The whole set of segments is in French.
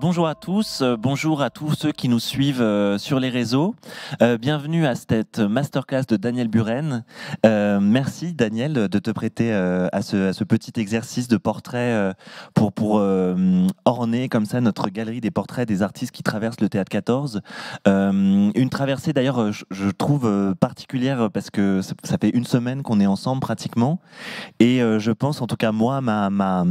bonjour à tous, euh, bonjour à tous ceux qui nous suivent euh, sur les réseaux. Euh, bienvenue à cette masterclass de Daniel Buren. merci Daniel de te prêter à ce, petit exercice de portrait pour, orner comme ça notre galerie des portraits des artistes qui traversent le théâtre 14. une traversée d'ailleurs je, trouve particulière parce que ça, fait une semaine qu'on est ensemble pratiquement et je pense en tout cas moi ma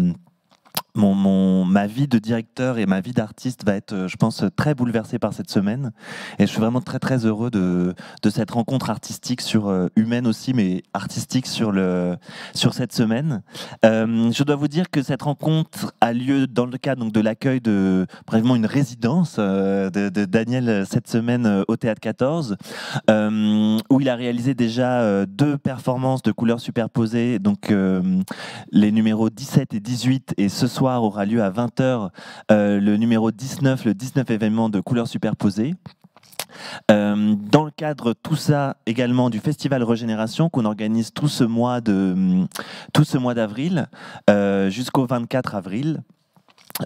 mon, ma vie de directeur et ma vie d'artiste va être, euh, je pense, très bouleversée par cette semaine. Et je suis vraiment très, très heureux de, de cette rencontre artistique, sur, euh, humaine aussi, mais artistique sur, le, sur cette semaine. Euh, je dois vous dire que cette rencontre a lieu dans le cadre donc, de l'accueil de, brièvement, une résidence de, Daniel cette semaine au Théâtre 14, où il a réalisé déjà deux performances de couleurs superposées, donc les numéros 17 et 18, et ce soir, aura lieu à 20h euh, le numéro 19, le 19 événement de couleurs superposées. Euh, dans le cadre tout ça également du festival Régénération qu'on organise tout ce mois de tout ce mois d'avril euh, jusqu'au 24 avril.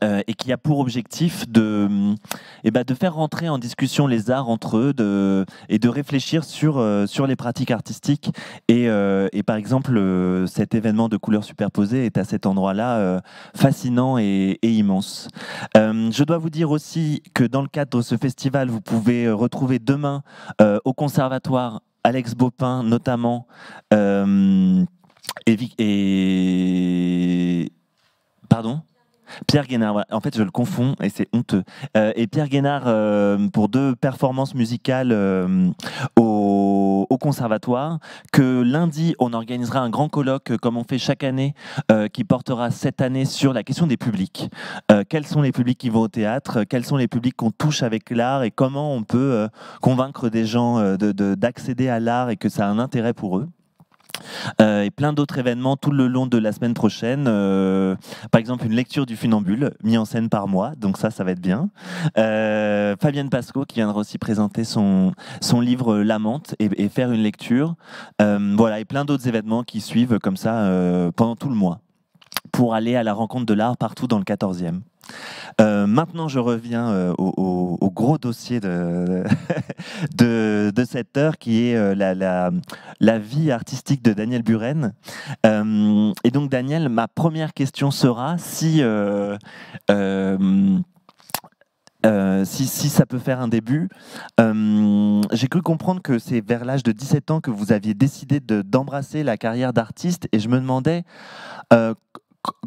Euh, et qui a pour objectif de, eh ben, de faire rentrer en discussion les arts entre eux de, et de réfléchir sur, euh, sur les pratiques artistiques. Et, euh, et par exemple, cet événement de couleurs superposées est à cet endroit-là fascinant et, immense. je dois vous dire aussi que dans le cadre de ce festival, vous pouvez retrouver demain au Conservatoire Alex Baupin notamment. et... Pardon Pierre Guénard, en fait je le confonds et c'est honteux. Euh, et Pierre Guénard, euh, pour deux performances musicales euh, au, conservatoire, que lundi on organisera un grand colloque comme on fait chaque année, qui portera cette année sur la question des publics. quels sont les publics qui vont au théâtre Quels sont les publics qu'on touche avec l'art Et comment on peut convaincre des gens d'accéder à l'art et que ça a un intérêt pour eux euh, et plein d'autres événements tout le long de la semaine prochaine. Euh, par exemple, une lecture du funambule, mis en scène par moi, donc ça, ça va être bien. Euh, Fabienne Pasco qui viendra aussi présenter son, son livre L'Amante et, faire une lecture. voilà, et plein d'autres événements qui suivent comme ça pendant tout le mois pour aller à la rencontre de l'art partout dans le 14e. Euh, maintenant, je reviens euh, au, gros dossier de, de, cette heure qui est euh, la, la, vie artistique de Daniel Buren. et donc, Daniel, ma première question sera si, si, ça peut faire un début. J'ai cru comprendre que c'est vers l'âge de 17 ans que vous aviez décidé d'embrasser la carrière d'artiste et je me demandais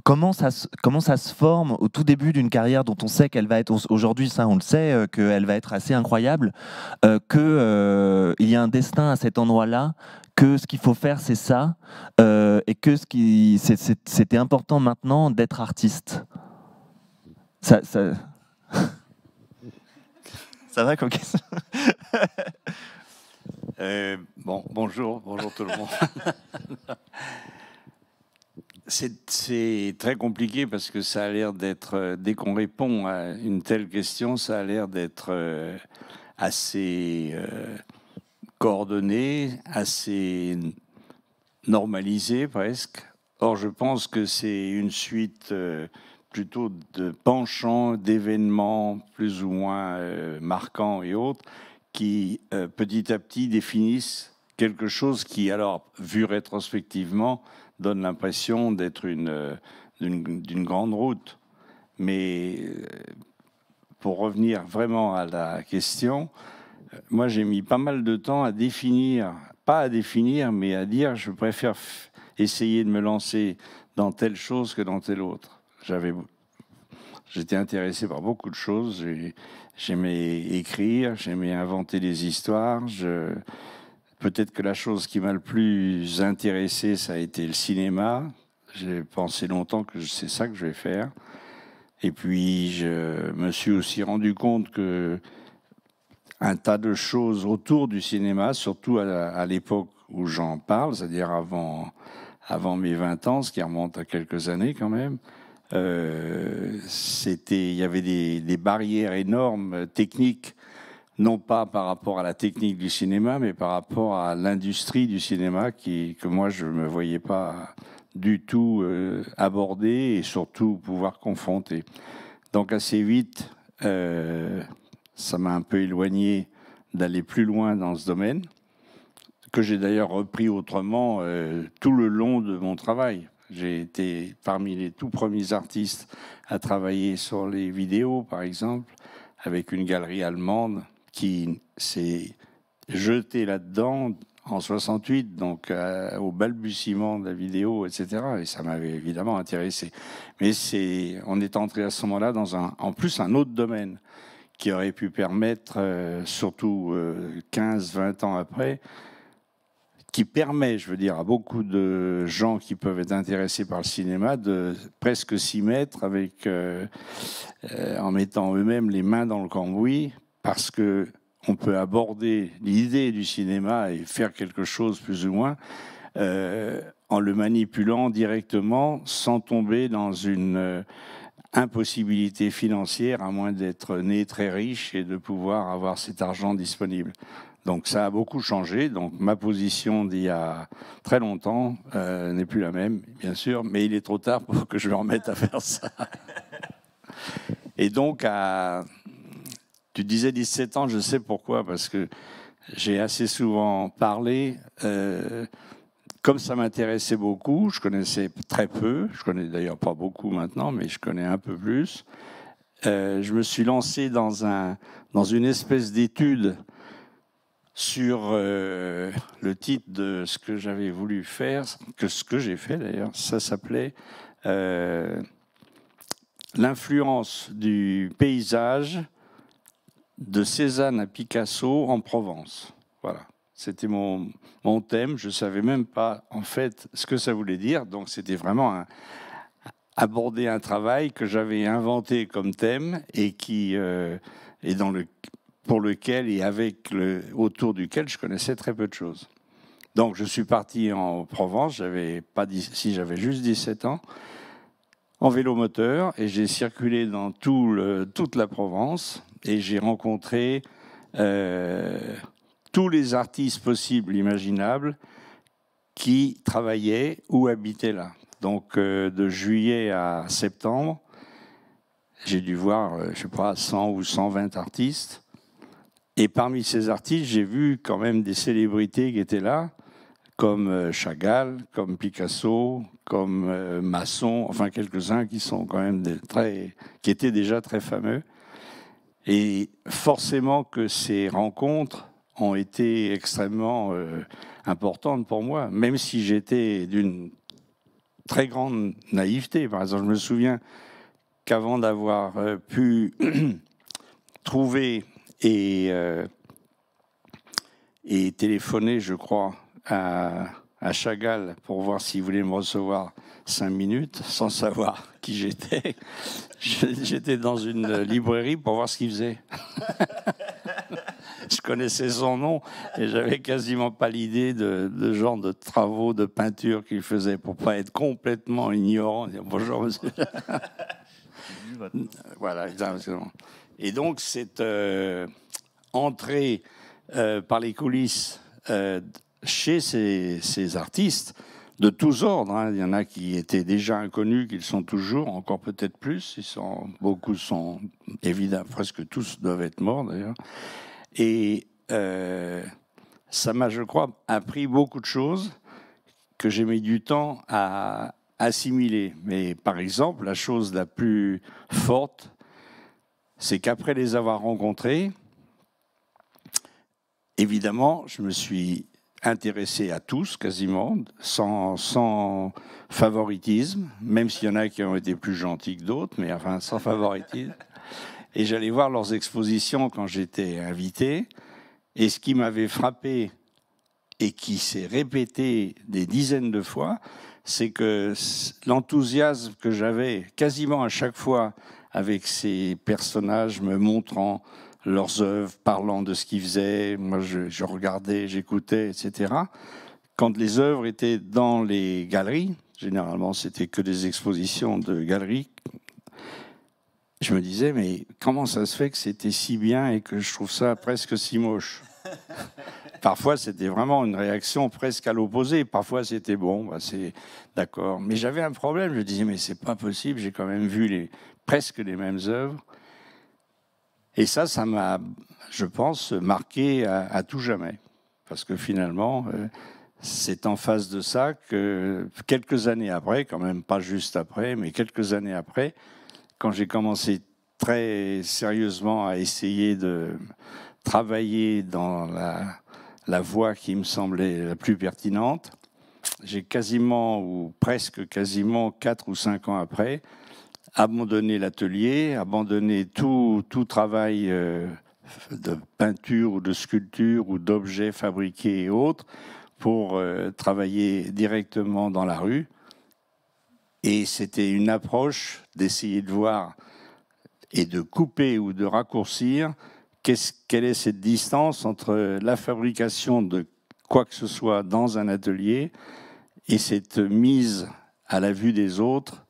comment ça, se, comment ça se forme au tout début d'une carrière dont on sait qu'elle va être aujourd'hui, ça on le sait, euh, qu'elle va être assez incroyable, euh, qu'il euh, y a un destin à cet endroit-là, que ce qu'il faut faire c'est ça, et que ce qui c'était important maintenant d'être artiste. Ça, ça... ça va comme bon, bonjour, bonjour tout le monde. C'est très compliqué parce que ça a l'air d'être, euh, dès qu'on répond à une telle question, ça a l'air d'être euh, assez euh, coordonné, assez normalisé presque. Or, je pense que c'est une suite plutôt de penchants, d'événements plus ou moins marquants et autres qui, petit à petit, définissent quelque chose qui, alors, vu rétrospectivement, donne l'impression d'être une, euh, d'une grande route. Mais euh, pour revenir vraiment à la question, euh, moi j'ai mis pas mal de temps à définir, pas à définir, mais à dire je préfère essayer de me lancer dans telle chose que dans telle autre. j'étais intéressé par beaucoup de choses. J'aimais écrire, j'aimais inventer des histoires. Peut-être que la chose qui m'a le plus intéressé, ça a été le cinéma. J'ai pensé longtemps que c'est ça que je vais faire. Et puis, je me suis aussi rendu compte que un tas de choses autour du cinéma, surtout à, l'époque où j'en parle, c'est-à-dire avant, avant mes 20 ans, ce qui remonte à quelques années quand même, euh, c'était, il y avait des barrières énormes techniques non pas par rapport à la technique du cinéma, mais par rapport à l'industrie du cinéma qui, que moi je ne me voyais pas du tout euh, aborder et surtout pouvoir confronter. Donc assez vite, euh, ça m'a un peu éloigné d'aller plus loin dans ce domaine, que j'ai d'ailleurs repris autrement euh, tout le long de mon travail. J'ai été parmi les tout premiers artistes à travailler sur les vidéos, par exemple, avec une galerie allemande qui s'est jeté là-dedans en 68, donc euh, au balbutiement de la vidéo, etc. Et ça m'avait évidemment intéressé. Mais c'est, on est entré à ce moment-là dans un, en plus un autre domaine qui aurait pu permettre, euh, surtout 15-20 euh, ans après, qui permet, je veux dire, à beaucoup de gens qui peuvent être intéressés par le cinéma de presque s'y mettre avec, en mettant eux-mêmes les mains dans le cambouis parce que on peut aborder l'idée du cinéma et faire quelque chose plus ou moins euh, en le manipulant directement sans tomber dans une euh, impossibilité financière à moins d'être né très riche et de pouvoir avoir cet argent disponible. Donc ça a beaucoup changé. Donc ma position d'il y a très longtemps euh, n'est plus la même, bien sûr, mais il est trop tard pour que je me remette à faire ça. Et donc à tu disais 17 ans, je sais pourquoi, parce que j'ai assez souvent parlé. Euh, comme ça m'intéressait beaucoup, je connaissais très peu, je connais d'ailleurs pas beaucoup maintenant, mais je connais un peu plus. Euh, je me suis lancé dans, un, dans une espèce d'étude sur euh, le titre de ce que j'avais voulu faire, que ce que j'ai fait d'ailleurs, ça s'appelait L'influence du paysage de Cézanne à Picasso en Provence. Voilà. C'était mon, thème. Je ne savais même pas, en fait, ce que ça voulait dire. Donc, c'était vraiment aborder un travail que j'avais inventé comme thème et qui est euh, dans le, pour lequel et avec le, autour duquel je connaissais très peu de choses. Donc, je suis parti en Provence. J'avais pas, si j'avais juste 17 ans en vélo moteur et j'ai circulé dans tout toute la Provence et j'ai rencontré euh, tous les artistes possibles, imaginables, qui travaillaient ou habitaient là. Donc euh, de juillet à septembre, j'ai dû voir, euh, je sais pas, 100 ou 120 artistes. Et parmi ces artistes, j'ai vu quand même des célébrités qui étaient là comme euh, Chagall, comme Picasso, comme euh, Masson, enfin quelques-uns qui sont quand même très, qui étaient déjà très fameux. Et forcément que ces rencontres ont été extrêmement euh, importantes pour moi, même si j'étais d'une très grande naïveté. Par exemple, je me souviens qu'avant d'avoir pu trouver et, et téléphoner, je crois, à, Chagall pour voir s'il voulait me recevoir cinq minutes sans savoir qui j'étais. J'étais dans une librairie pour voir ce qu'il faisait. Je connaissais son nom et j'avais quasiment pas l'idée de, genre de travaux de peinture qu'il faisait pour pas être complètement ignorant. Bonjour monsieur. voilà, Et donc cette euh, entrée euh, par les coulisses euh, chez ces, artistes de tous ordres. Hein. Il y en a qui étaient déjà inconnus, qu'ils sont toujours, encore peut-être plus. Ils beaucoup sont, évidemment, presque tous doivent être morts d'ailleurs. Et euh, ça m'a, je crois, appris beaucoup de choses que j'ai mis du temps à assimiler. Mais par exemple, la chose la plus forte, c'est qu'après les avoir rencontrés, évidemment, je me suis intéressé à tous quasiment, sans, sans favoritisme, même s'il y en a qui ont été plus gentils que d'autres, mais enfin sans favoritisme. Et j'allais voir leurs expositions quand j'étais invité. Et ce qui m'avait frappé et qui s'est répété des dizaines de fois, c'est que l'enthousiasme que j'avais quasiment à chaque fois avec ces personnages me montrant leurs œuvres, parlant de ce qu'ils faisaient. Moi, je, regardais, j'écoutais, etc. Quand les œuvres étaient dans les galeries, généralement, c'était que des expositions de galeries. Je me disais, mais comment ça se fait que c'était si bien et que je trouve ça presque si moche Parfois, c'était vraiment une réaction presque à l'opposé. Parfois, c'était bon, bah, c'est d'accord. Mais j'avais un problème. Je disais, mais c'est pas possible. J'ai quand même vu les, presque les mêmes œuvres et ça, ça m'a, je pense, marqué à, tout jamais. Parce que finalement, euh, c'est en face de ça que quelques années après, quand même pas juste après, mais quelques années après, quand j'ai commencé très sérieusement à essayer de travailler dans la, la voie qui me semblait la plus pertinente, j'ai quasiment ou presque quasiment quatre ou cinq ans après abandonner l'atelier, abandonner tout, travail euh, de peinture ou de sculpture ou d'objets fabriqués et autres pour euh, travailler directement dans la rue. Et c'était une approche d'essayer de voir et de couper ou de raccourcir quelle est cette distance entre la fabrication de quoi que ce soit dans un atelier et cette mise à la vue des autres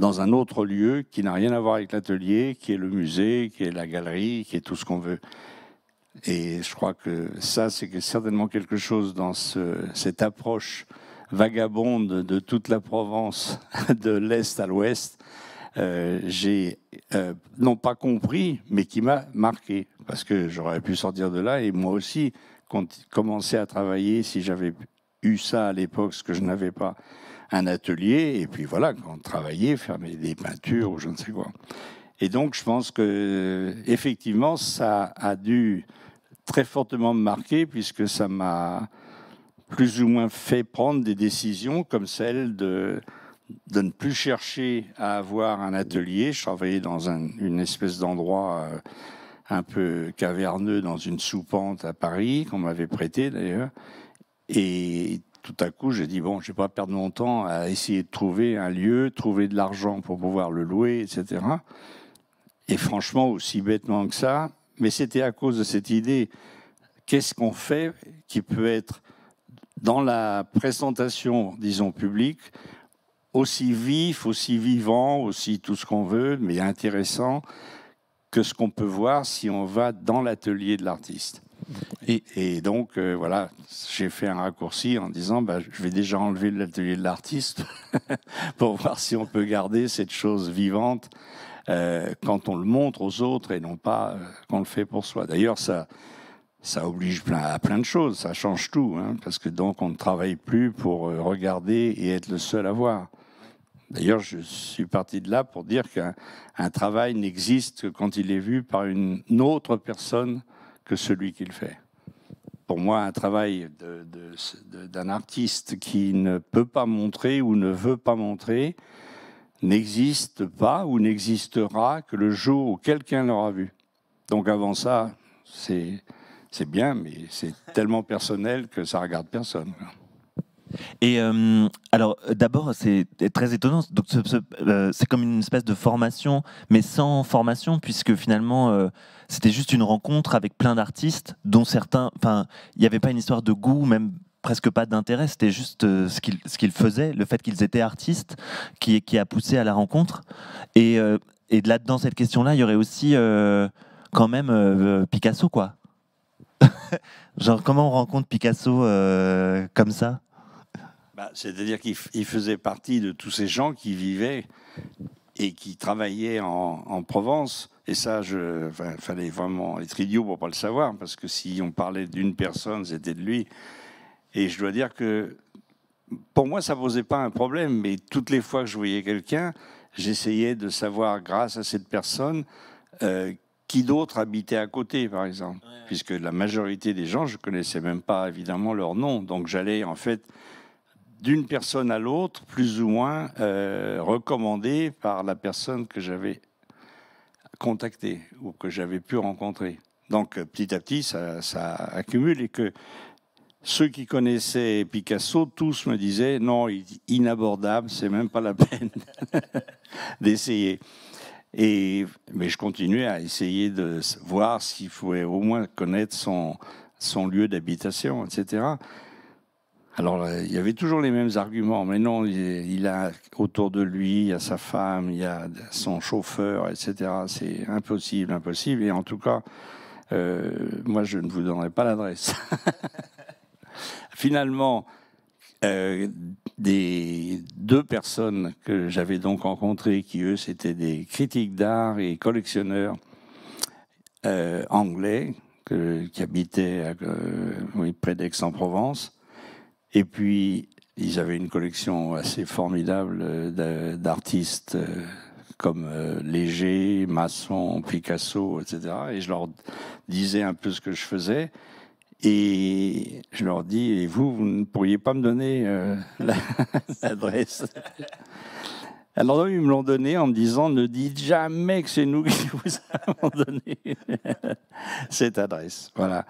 dans un autre lieu qui n'a rien à voir avec l'atelier, qui est le musée, qui est la galerie, qui est tout ce qu'on veut. Et je crois que ça, c'est certainement quelque chose dans cette approche vagabonde de toute la Provence, de l'Est à l'Ouest, euh, j'ai euh, non pas compris, mais qui m'a marqué. Parce que j'aurais pu sortir de là et moi aussi commencer à travailler si j'avais eu ça à l'époque, ce que je n'avais pas un atelier, et puis voilà, quand travailler, faire des peintures ou je ne sais quoi. Et donc, je pense que effectivement, ça a dû très fortement me marquer, puisque ça m'a plus ou moins fait prendre des décisions comme celle de, de ne plus chercher à avoir un atelier. Je travaillais dans une espèce d'endroit euh, un peu caverneux, dans une soupente à Paris, qu'on m'avait prêté d'ailleurs. Et tout à coup, j'ai dit, bon, je ne vais pas perdre mon temps à essayer de trouver un lieu, trouver de l'argent pour pouvoir le louer, etc. Et franchement, aussi bêtement que ça, mais c'était à cause de cette idée, qu'est-ce qu'on fait qui peut être dans la présentation, disons, publique, aussi vif, aussi vivant, aussi tout ce qu'on veut, mais intéressant que ce qu'on peut voir si on va dans l'atelier de l'artiste. Et, donc, euh, voilà, j'ai fait un raccourci en disant, bah, je vais déjà enlever l'atelier de l'artiste pour voir si on peut garder cette chose vivante euh, quand on le montre aux autres et non pas euh, qu'on le fait pour soi. D'ailleurs, ça, ça oblige plein, à plein de choses, ça change tout, hein, parce que donc on ne travaille plus pour regarder et être le seul à voir. D'ailleurs, je suis parti de là pour dire qu'un travail n'existe que quand il est vu par une autre personne que celui qu'il fait. Pour moi, un travail d'un artiste qui ne peut pas montrer ou ne veut pas montrer n'existe pas ou n'existera que le jour où quelqu'un l'aura vu. Donc avant ça, c'est bien, mais c'est tellement personnel que ça regarde personne. Et euh, alors, d'abord, c'est très étonnant. Donc, euh, c'est comme une espèce de formation, mais sans formation, puisque finalement, euh, c'était juste une rencontre avec plein d'artistes, dont certains. Enfin, il n'y avait pas une histoire de goût, même presque pas d'intérêt. C'était juste ce qu'ils faisaient, le fait qu'ils étaient artistes, qui, qui, a poussé à la rencontre. Et, et là-dedans, cette question-là, il y aurait aussi quand même Picasso, quoi. Genre, comment on rencontre Picasso comme ça bah, c'est-à-dire qu'il faisait partie de tous ces gens qui vivaient et qui travaillaient en, Provence. Et ça, il fallait vraiment être idiot pour pas le savoir, parce que si on parlait d'une personne, c'était de lui. Et je dois dire que pour moi, ça ne posait pas un problème, mais toutes les fois que je voyais quelqu'un, j'essayais de savoir, grâce à cette personne, euh, qui d'autre habitait à côté, par exemple, puisque la majorité des gens, je ne connaissais même pas évidemment leur nom. Donc j'allais en fait d'une personne à l'autre, plus ou moins euh, recommandée par la personne que j'avais contactée ou que j'avais pu rencontrer. Donc euh, petit à petit, ça, ça, accumule et que ceux qui connaissaient Picasso, tous me disaient non, inabordable, c'est même pas la peine d'essayer. Et, mais je continuais à essayer de voir s'il pouvait au moins connaître son, son lieu d'habitation, etc. Alors, euh, il y avait toujours les mêmes arguments, mais non, il, a autour de lui, il y a sa femme, il y a son chauffeur, etc. C'est impossible, impossible. Et en tout cas, euh, moi, je ne vous donnerai pas l'adresse. Finalement, euh, des deux personnes que j'avais donc rencontrées, qui eux, c'était des critiques d'art et collectionneurs anglais qui habitaient près d'Aix-en-Provence et puis, ils avaient une collection assez formidable euh, d'artistes euh, comme euh, Léger, Masson, Picasso, etc. Et je leur disais un peu ce que je faisais. Et je leur dis, et vous, vous ne pourriez pas me donner l'adresse Alors ils me l'ont donné en me disant, ne dites jamais que c'est nous qui vous avons donné cette adresse. Voilà.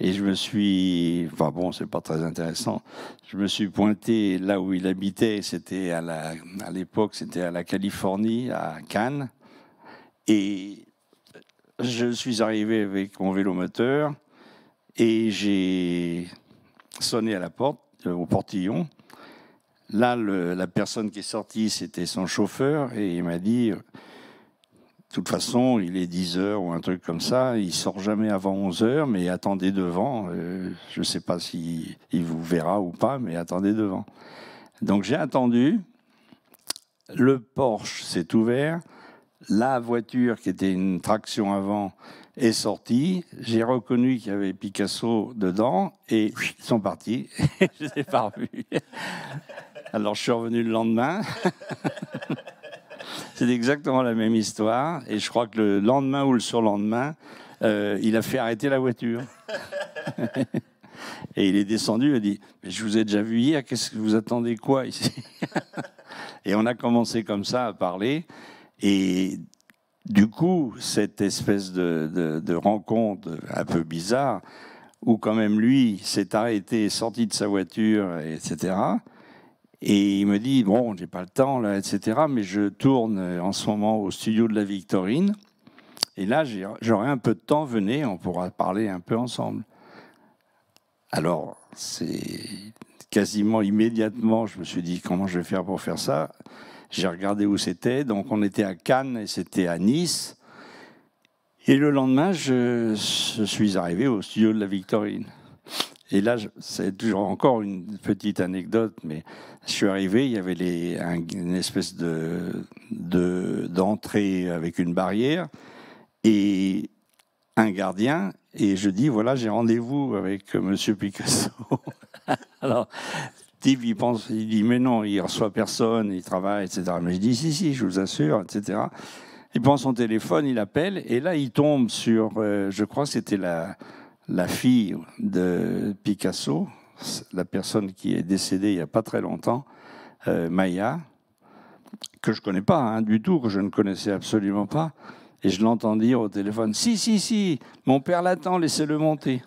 Et je me suis, enfin bon, c'est pas très intéressant. Je me suis pointé là où il habitait. C'était à l'époque, c'était à la Californie, à Cannes. Et je suis arrivé avec mon vélo moteur et j'ai sonné à la porte, euh, au portillon. Là, la personne qui est sortie, c'était son chauffeur et il m'a dit de toute façon, il est 10h ou un truc comme ça, il sort jamais avant 11h, mais attendez devant. Euh, je ne sais pas s'il il vous verra ou pas, mais attendez devant. Donc j'ai attendu, le Porsche s'est ouvert, la voiture qui était une traction avant est sortie, j'ai reconnu qu'il y avait Picasso dedans, et ils sont partis, je ne les ai pas revus. Alors je suis revenu le lendemain. C'est exactement la même histoire. Et je crois que le lendemain ou le surlendemain, euh, il a fait arrêter la voiture. et il est descendu et a dit Mais Je vous ai déjà vu hier, qu'est-ce que vous attendez quoi ici Et on a commencé comme ça à parler. Et du coup, cette espèce de, de rencontre un peu bizarre, où quand même lui s'est arrêté, sorti de sa voiture, etc. Et il me dit, bon, j'ai pas le temps, là, etc. Mais je tourne euh, en ce moment au studio de la Victorine. Et là, j'aurai un peu de temps, venez, on pourra parler un peu ensemble. Alors, c'est quasiment immédiatement, je me suis dit, comment je vais faire pour faire ça J'ai regardé où c'était. Donc, on était à Cannes et c'était à Nice. Et le lendemain, je suis arrivé au studio de la Victorine. Et là, c'est toujours encore une petite anecdote, mais je suis arrivé, il y avait les, une espèce de d'entrée avec une barrière et un gardien. Et je dis voilà, j'ai rendez-vous avec euh, Monsieur Picasso. Alors, Steve, il pense, il dit mais non, il reçoit personne, il travaille, etc. Mais je dis si, si, je vous assure, etc. Il prend son téléphone, il appelle, et là, il tombe sur, euh, je crois, c'était la la fille de Picasso, la personne qui est décédée il n'y a pas très longtemps, euh, Maya, que je ne connais pas hein, du tout, que je ne connaissais absolument pas, et je l'entends dire au téléphone, si, si, si, mon père l'attend, laissez-le monter.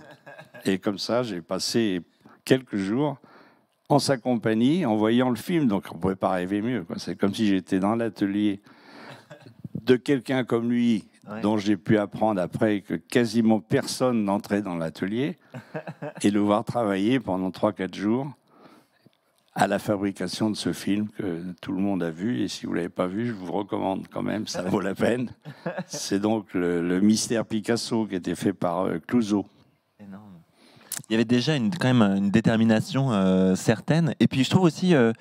Et comme ça, j'ai passé quelques jours en sa compagnie, en voyant le film, donc on ne pouvait pas rêver mieux. C'est comme si j'étais dans l'atelier de quelqu'un comme lui, dont j'ai pu apprendre après que quasiment personne n'entrait dans l'atelier, et le voir travailler pendant 3-4 jours à la fabrication de ce film que tout le monde a vu. Et si vous ne l'avez pas vu, je vous recommande quand même, ça vaut la peine. C'est donc le, Mystère Picasso qui était fait par Clouzot. Euh, Clouseau il y avait déjà une, quand même une détermination euh, certaine. Et puis je trouve aussi, euh,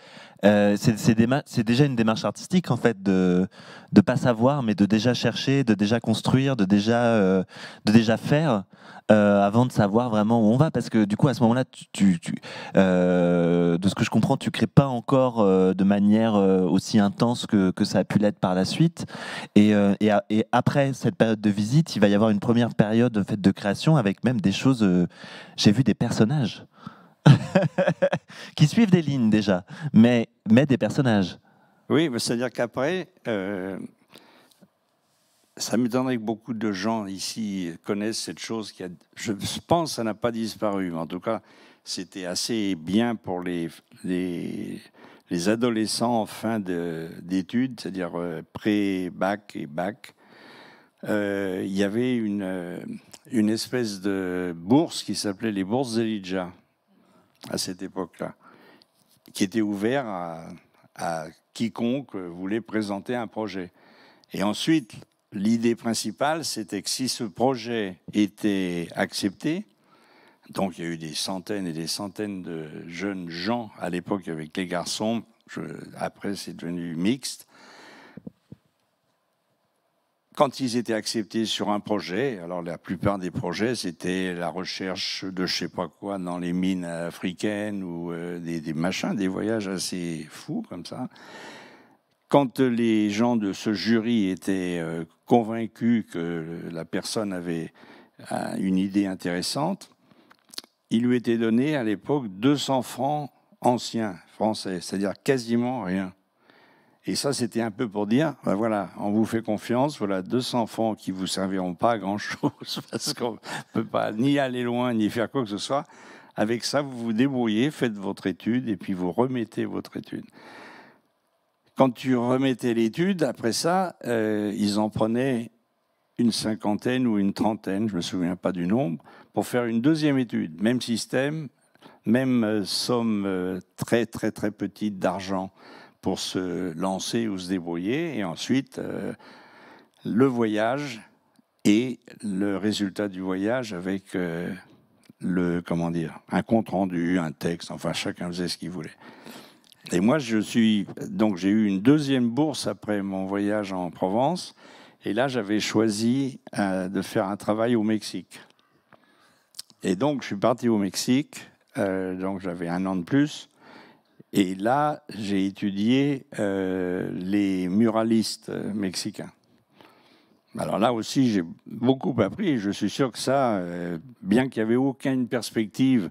euh c'est déjà une démarche artistique en fait de ne pas savoir, mais de déjà chercher, de déjà construire, de déjà euh, de déjà faire avant de savoir vraiment où on va, parce que du coup à ce moment-là, tu de ce que je comprends, tu crées pas encore euh, de manière euh, aussi intense que, que ça a pu l'être par la suite. Et, euh, et, après cette période de visite, il va y avoir une première période de, fait, de création avec même des choses. J'ai vu des personnages qui suivent des lignes déjà, mais, mais des personnages. Oui, c'est-à-dire qu'après, euh, ça m'étonnerait que beaucoup de gens ici connaissent cette chose qui je pense, ça n'a pas disparu, mais en tout cas, c'était assez bien pour les, les, adolescents en fin d'études, c'est-à-dire euh, pré-bac et bac. Euh, il y avait une, euh, une espèce de bourse qui s'appelait les bourses d'Elijah à cette époque-là, qui était ouverte à, à quiconque voulait présenter un projet. Et ensuite, l'idée principale, c'était que si ce projet était accepté, donc il y a eu des centaines et des centaines de jeunes gens à l'époque avec les garçons. après, c'est devenu mixte. Quand ils étaient acceptés sur un projet, alors la plupart des projets, c'était la recherche de je sais pas quoi dans les mines africaines ou euh, des, machins, des voyages assez fous comme ça. Quand les gens de ce jury étaient euh, convaincus que la personne avait euh, une idée intéressante, il lui était donné à l'époque 200 francs anciens français, c'est-à-dire quasiment rien. Et ça, c'était un peu pour dire, ben voilà, on vous fait confiance, voilà 200 francs qui vous serviront pas à grand-chose, parce qu'on ne peut pas ni aller loin, ni faire quoi que ce soit. Avec ça, vous vous débrouillez, faites votre étude, et puis vous remettez votre étude. Quand tu remettais l'étude, après ça, euh, ils en prenaient une cinquantaine ou une trentaine, je ne me souviens pas du nombre, pour faire une deuxième étude. Même système, même euh, somme euh, très très très petite d'argent pour se lancer ou se débrouiller. Et ensuite, euh, le voyage et le résultat du voyage avec le comment dire un compte rendu, un texte. Enfin, chacun faisait ce qu'il voulait. Et moi, je suis donc j'ai eu une deuxième bourse après mon voyage en Provence. Et là, j'avais choisi de faire un travail au Mexique. Et donc, je suis parti au Mexique. Euh, donc, j'avais un an de plus. Et là, j'ai étudié euh, les muralistes euh, mexicains. Alors là aussi, j'ai beaucoup appris. Je suis sûr que ça, bien qu'il n'y avait aucune perspective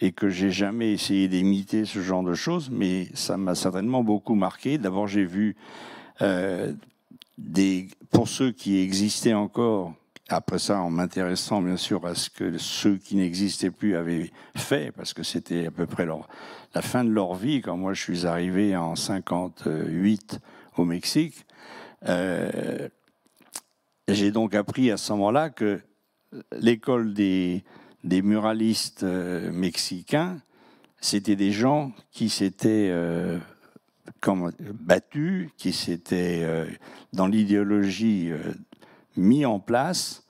et que j'ai jamais essayé d'imiter ce genre de choses, mais ça m'a certainement beaucoup marqué. D'abord, j'ai vu des, pour ceux qui existaient encore, après ça, en m'intéressant bien sûr à ce que ceux qui n'existaient plus avaient fait, parce que c'était à peu près la fin de leur vie quand moi je suis arrivé en 58 au Mexique, euh, j'ai donc appris à ce moment-là que l'école des, des, muralistes euh, mexicains, c'était des gens qui s'étaient euh, battus, qui s'étaient dans l'idéologie mis en place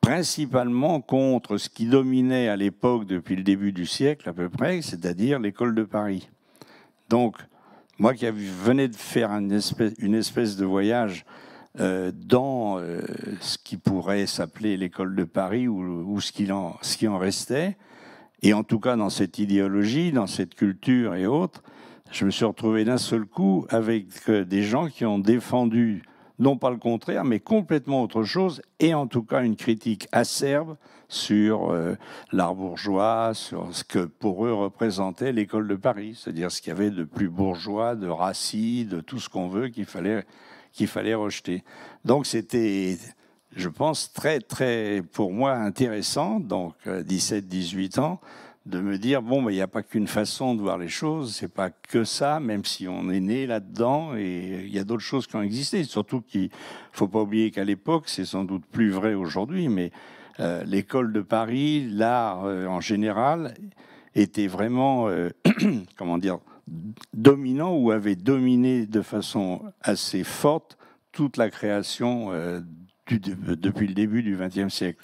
principalement contre ce qui dominait à l'époque depuis le début du siècle à peu près, c'est-à-dire l'école de Paris. Donc, moi qui venais de faire une espèce, une espèce de voyage euh, dans euh, ce qui pourrait s'appeler l'école de Paris ou, ce, qui en, ce qui en restait, et en tout cas dans cette idéologie, dans cette culture et autres, je me suis retrouvé d'un seul coup avec euh, des gens qui ont défendu non pas le contraire, mais complètement autre chose, et en tout cas une critique acerbe sur euh, l'art bourgeois, sur ce que pour eux représentait l'école de Paris, c'est-à-dire ce qu'il y avait de plus bourgeois, de racis, de tout ce qu'on veut qu'il fallait, qu'il fallait rejeter. Donc c'était, je pense, très, très, pour moi, intéressant, donc 17-18 euh, ans, de me dire bon, il n'y a pas qu'une façon de voir les choses, c'est pas que ça, même si on est né là-dedans et il y a d'autres choses qui ont existé. Surtout qu'il faut pas oublier qu'à l'époque, c'est sans doute plus vrai aujourd'hui, mais euh, l'école de Paris, l'art euh, en général, était vraiment euh, comment dire dominant ou avait dominé de façon assez forte toute la création depuis le début du XXe siècle.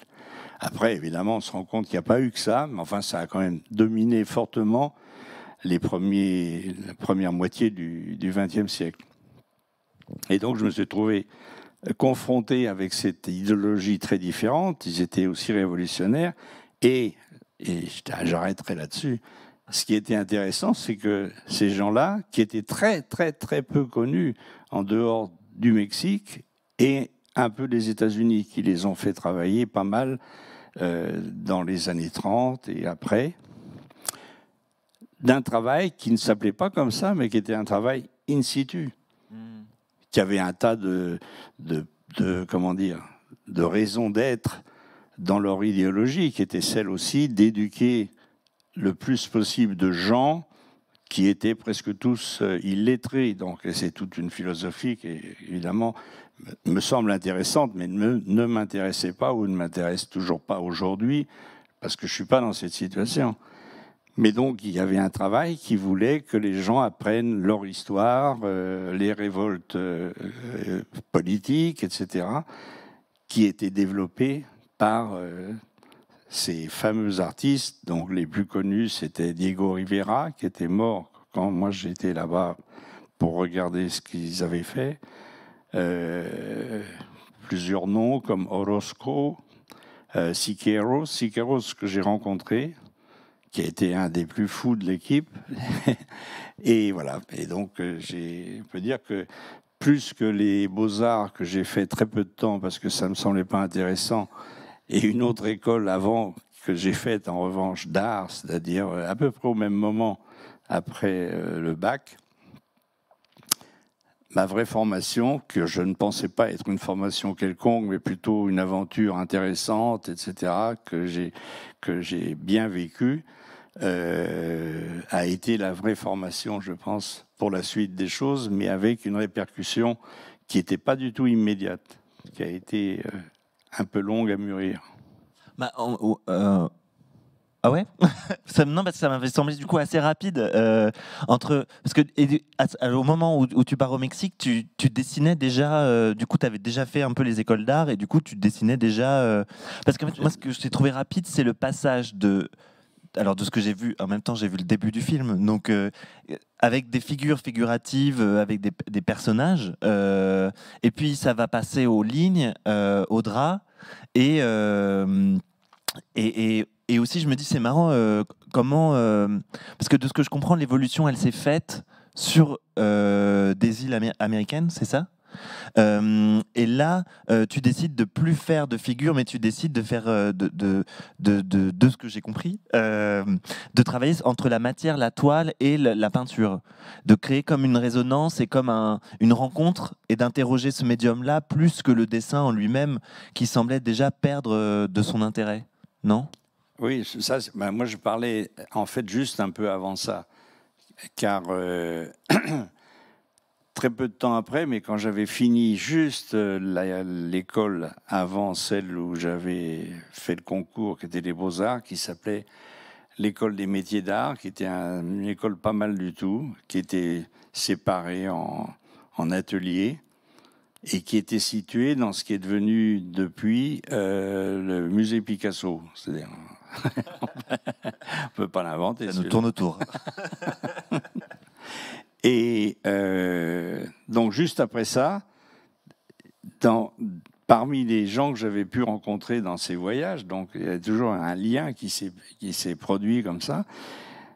Après, évidemment, on se rend compte qu'il n'y a pas eu que ça, mais enfin, ça a quand même dominé fortement les premiers, la première moitié du XXe siècle. Et donc, je me suis trouvé confronté avec cette idéologie très différente. Ils étaient aussi révolutionnaires. Et, et j'arrêterai là-dessus, ce qui était intéressant, c'est que ces gens-là, qui étaient très, très, très peu connus en dehors du Mexique et un peu des États-Unis, qui les ont fait travailler pas mal euh, dans les années 30 et après, d'un travail qui ne s'appelait pas comme ça, mais qui était un travail in situ, hmm. qui avait un tas de, de, comment dire, de raisons d'être dans leur idéologie, qui était celle aussi d'éduquer le plus possible de gens qui étaient presque tous euh, illettrés. Donc, c'est toute une philosophie qui est évidemment me semble intéressante, mais ne, m'intéressait pas ou ne m'intéresse toujours pas aujourd'hui, parce que je ne suis pas dans cette situation. Mais donc, il y avait un travail qui voulait que les gens apprennent leur histoire, euh, les révoltes euh, euh, politiques, etc., qui étaient développées par ces fameux artistes. Donc, les plus connus, c'était Diego Rivera, qui était mort quand moi j'étais là-bas pour regarder ce qu'ils avaient fait. Euh, plusieurs noms comme Orozco, euh, Siqueiros. Siqueiros que j'ai rencontré, qui a été un des plus fous de l'équipe. et voilà. Et donc, euh, on peux dire que plus que les beaux-arts que j'ai fait très peu de temps parce que ça ne me semblait pas intéressant, et une autre école avant que j'ai faite en revanche d'art, c'est-à-dire à peu près au même moment après le bac, ma vraie formation, que je ne pensais pas être une formation quelconque, mais plutôt une aventure intéressante, etc., que j'ai, bien vécue, euh, a été la vraie formation, je pense, pour la suite des choses, mais avec une répercussion qui n'était pas du tout immédiate, qui a été euh, un peu longue à mûrir. Bah, euh, ah ouais ça, Non, parce que ça m'avait semblé du coup assez rapide. Euh, entre, parce que au moment où, où, tu pars au Mexique, tu, tu dessinais déjà, euh, du coup, tu avais déjà fait un peu les écoles d'art et du coup, tu dessinais déjà. Euh, parce que moi, ce que je t'ai trouvé rapide, c'est le passage de. Alors, de ce que j'ai vu, en même temps, j'ai vu le début du film. Donc, avec des figures figuratives, avec des, des personnages. et puis, ça va passer aux lignes, aux draps. Et. et, et et aussi, je me dis, c'est marrant euh, comment. Euh, parce que de ce que je comprends, l'évolution, elle s'est faite sur euh, des îles américaines, c'est ça et là, tu décides de plus faire de figure, mais tu décides de faire de, de, de, de, ce que j'ai compris, de travailler entre la matière, la toile et la, la peinture, de créer comme une résonance et comme un, une rencontre et d'interroger ce médium-là plus que le dessin en lui-même qui semblait déjà perdre de son intérêt, non oui, ça, ben, moi je parlais en fait juste un peu avant ça, car euh, très peu de temps après, mais quand j'avais fini juste euh, l'école avant celle où j'avais fait le concours, qui était les Beaux-Arts, qui s'appelait l'école des métiers d'art, qui était une école pas mal du tout, qui était séparée en, ateliers et qui était située dans ce qui est devenu depuis euh, le musée Picasso, c'est-à-dire on peut pas l'inventer. Ça nous tourne autour. Et euh, donc juste après ça, parmi les gens que j'avais pu rencontrer dans ces voyages, donc il y a toujours un lien qui s'est produit comme ça,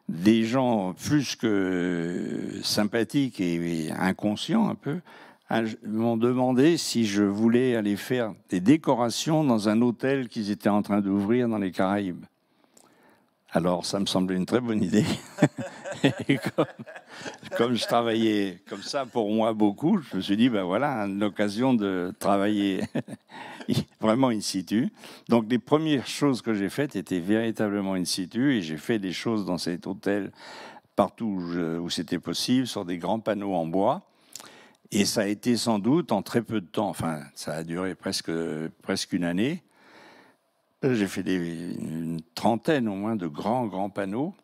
des gens plus que sympathiques et inconscients un peu, m'ont demandé si je voulais aller faire des décorations dans un hôtel qu'ils étaient en train d'ouvrir dans les Caraïbes. Alors, ça me semblait une très bonne idée. comme, je travaillais comme ça pour moi beaucoup, je me suis dit, ben voilà, une occasion de travailler vraiment in situ. Donc, les premières choses que j'ai faites étaient véritablement in situ et j'ai fait des choses dans cet hôtel partout où c'était possible, sur des grands panneaux en bois. Et ça a été sans doute en très peu de temps, enfin ça a duré presque, presque une année, j'ai fait une trentaine au moins de grands, grands panneaux.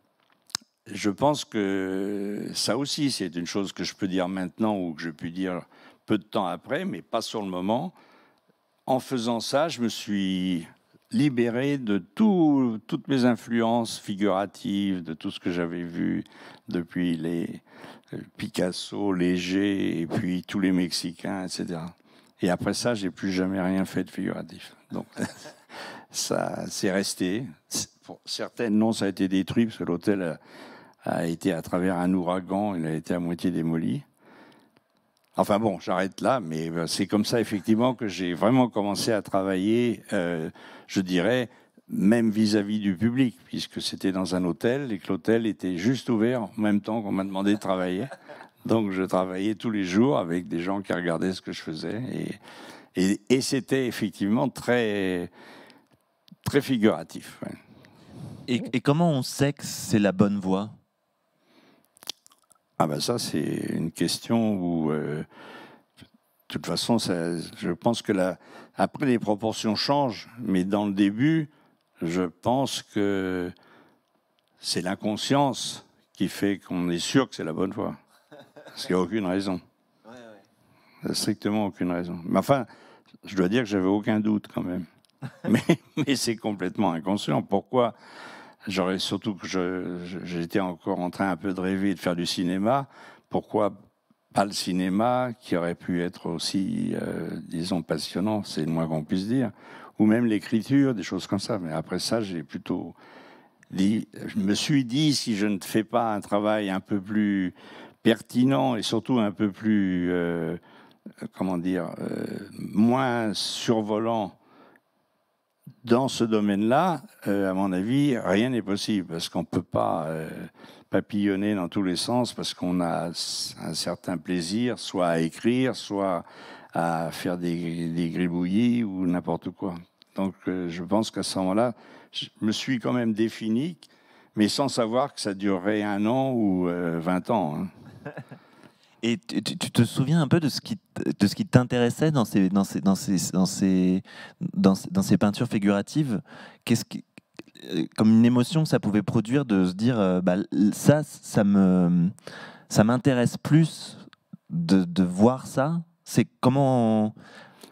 Je pense que ça aussi, c'est une chose que je peux dire maintenant ou que je puis dire peu de temps après, mais pas sur le moment. En faisant ça, je me suis libéré de toutes mes influences figuratives, de tout ce que j'avais vu depuis les, euh, Picasso, Léger, et puis tous les Mexicains, etc. Et après ça, j'ai plus jamais rien fait de figuratif. Donc, ça, c'est resté. Pour certaines, non, ça a été détruit parce que l'hôtel a, été à travers un ouragan, il a été à moitié démoli. Enfin bon, j'arrête là, mais euh, c'est comme ça effectivement que j'ai vraiment commencé à travailler, euh, je dirais, même vis-à-vis du public, puisque c'était dans un hôtel et que l'hôtel était juste ouvert en même temps qu'on m'a demandé de travailler. Donc je travaillais tous les jours avec des gens qui regardaient ce que je faisais. Et, et, c'était effectivement très, très figuratif. Et, comment on sait que c'est la bonne voie Ah ben ça, c'est une question où... Euh, de toute façon, je pense que la, après les proportions changent, mais dans le début, je pense que c'est l'inconscience qui fait qu'on est sûr que c'est la bonne voie, Parce qu'il n'y a aucune raison. Ouais, ouais. Strictement aucune raison. Mais enfin, je dois dire que j'avais aucun doute quand même. mais, c'est complètement inconscient. Pourquoi J'aurais surtout que j'étais encore en train un peu de rêver de faire du cinéma. Pourquoi pas le cinéma qui aurait pu être aussi, euh, disons, passionnant, c'est le moins qu'on puisse dire, ou même l'écriture, des choses comme ça. Mais après ça, j'ai plutôt dit, je me suis dit, si je ne fais pas un travail un peu plus pertinent et surtout un peu plus, euh, comment dire, euh, moins survolant dans ce domaine-là, euh, à mon avis, rien n'est possible parce qu'on ne peut pas papillonner dans tous les sens parce qu'on a un certain plaisir, soit à écrire, soit à faire des, des gribouillis ou n'importe quoi. Donc euh, je pense qu'à ce moment-là, je me suis quand même défini, mais sans savoir que ça durerait un an ou 20 euh, ans. Hein. Et tu, te souviens un peu de ce qui, de ce qui t'intéressait dans ces, dans, ces, dans, ces, dans, ces, dans, ces, peintures figuratives Qu'est-ce que, euh, comme une émotion que ça pouvait produire de se dire bah, ça, ça me, ça m'intéresse plus de, de voir ça. C'est comment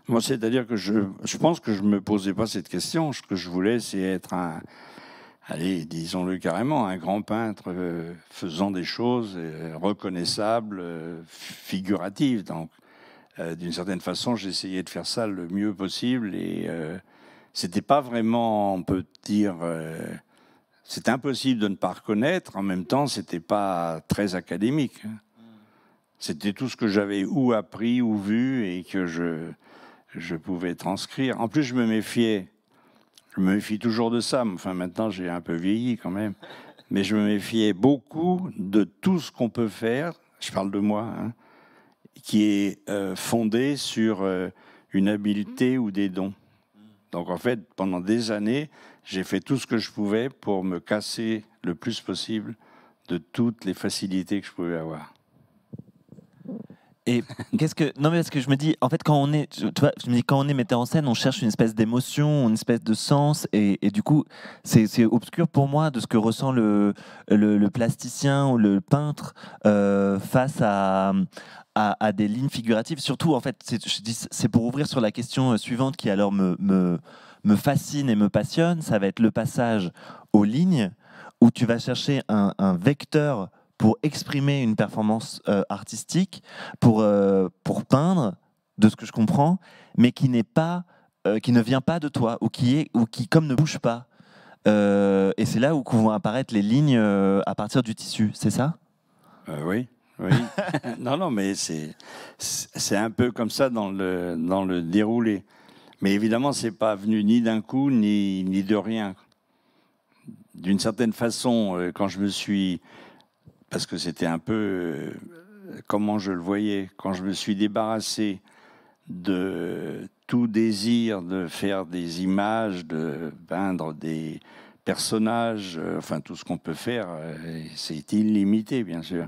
moi, c'est-à-dire que je, je pense que je ne me posais pas cette question. Ce que je voulais, c'est être un, allez, disons-le carrément, un grand peintre euh, faisant des choses euh, reconnaissables, euh, figuratives. Donc, d'une certaine façon, j'essayais de faire ça le mieux possible et c'était pas vraiment, on peut dire, c'était impossible de ne pas reconnaître. En même temps, c'était pas très académique. C'était tout ce que j'avais ou appris ou vu et que je je pouvais transcrire. En plus, je me méfiais. Je me méfie toujours de ça. Enfin, maintenant, j'ai un peu vieilli quand même. Mais je me méfiais beaucoup de tout ce qu'on peut faire. Je parle de moi, hein, qui est euh, fondé sur euh, une habileté ou des dons. Donc, en fait, pendant des années, j'ai fait tout ce que je pouvais pour me casser le plus possible de toutes les facilités que je pouvais avoir. Et qu'est-ce que non mais parce que je me dis en fait quand on est tu vois je me dis quand on est metteur en scène on cherche une espèce d'émotion une espèce de sens et, et du coup c'est obscur pour moi de ce que ressent le le, plasticien ou le peintre euh, face à, à, des lignes figuratives surtout en fait je dis c'est pour ouvrir sur la question euh, suivante qui alors me, me me fascine et me passionne ça va être le passage aux lignes où tu vas chercher un, un vecteur pour exprimer une performance euh, artistique, pour, euh, pour peindre, de ce que je comprends, mais qui n'est pas, euh, qui ne vient pas de toi ou qui est ou qui comme ne bouge pas. et c'est là où vont apparaître les lignes à partir du tissu, c'est ça Oui. Oui. non, non, mais c'est c'est un peu comme ça dans le dans le déroulé. Mais évidemment, c'est pas venu ni d'un coup ni ni de rien. D'une certaine façon, quand je me suis parce que c'était un peu euh, comment je le voyais. Quand je me suis débarrassé de tout désir de faire des images, de peindre des personnages, euh, enfin tout ce qu'on peut faire, euh, c'est illimité bien sûr.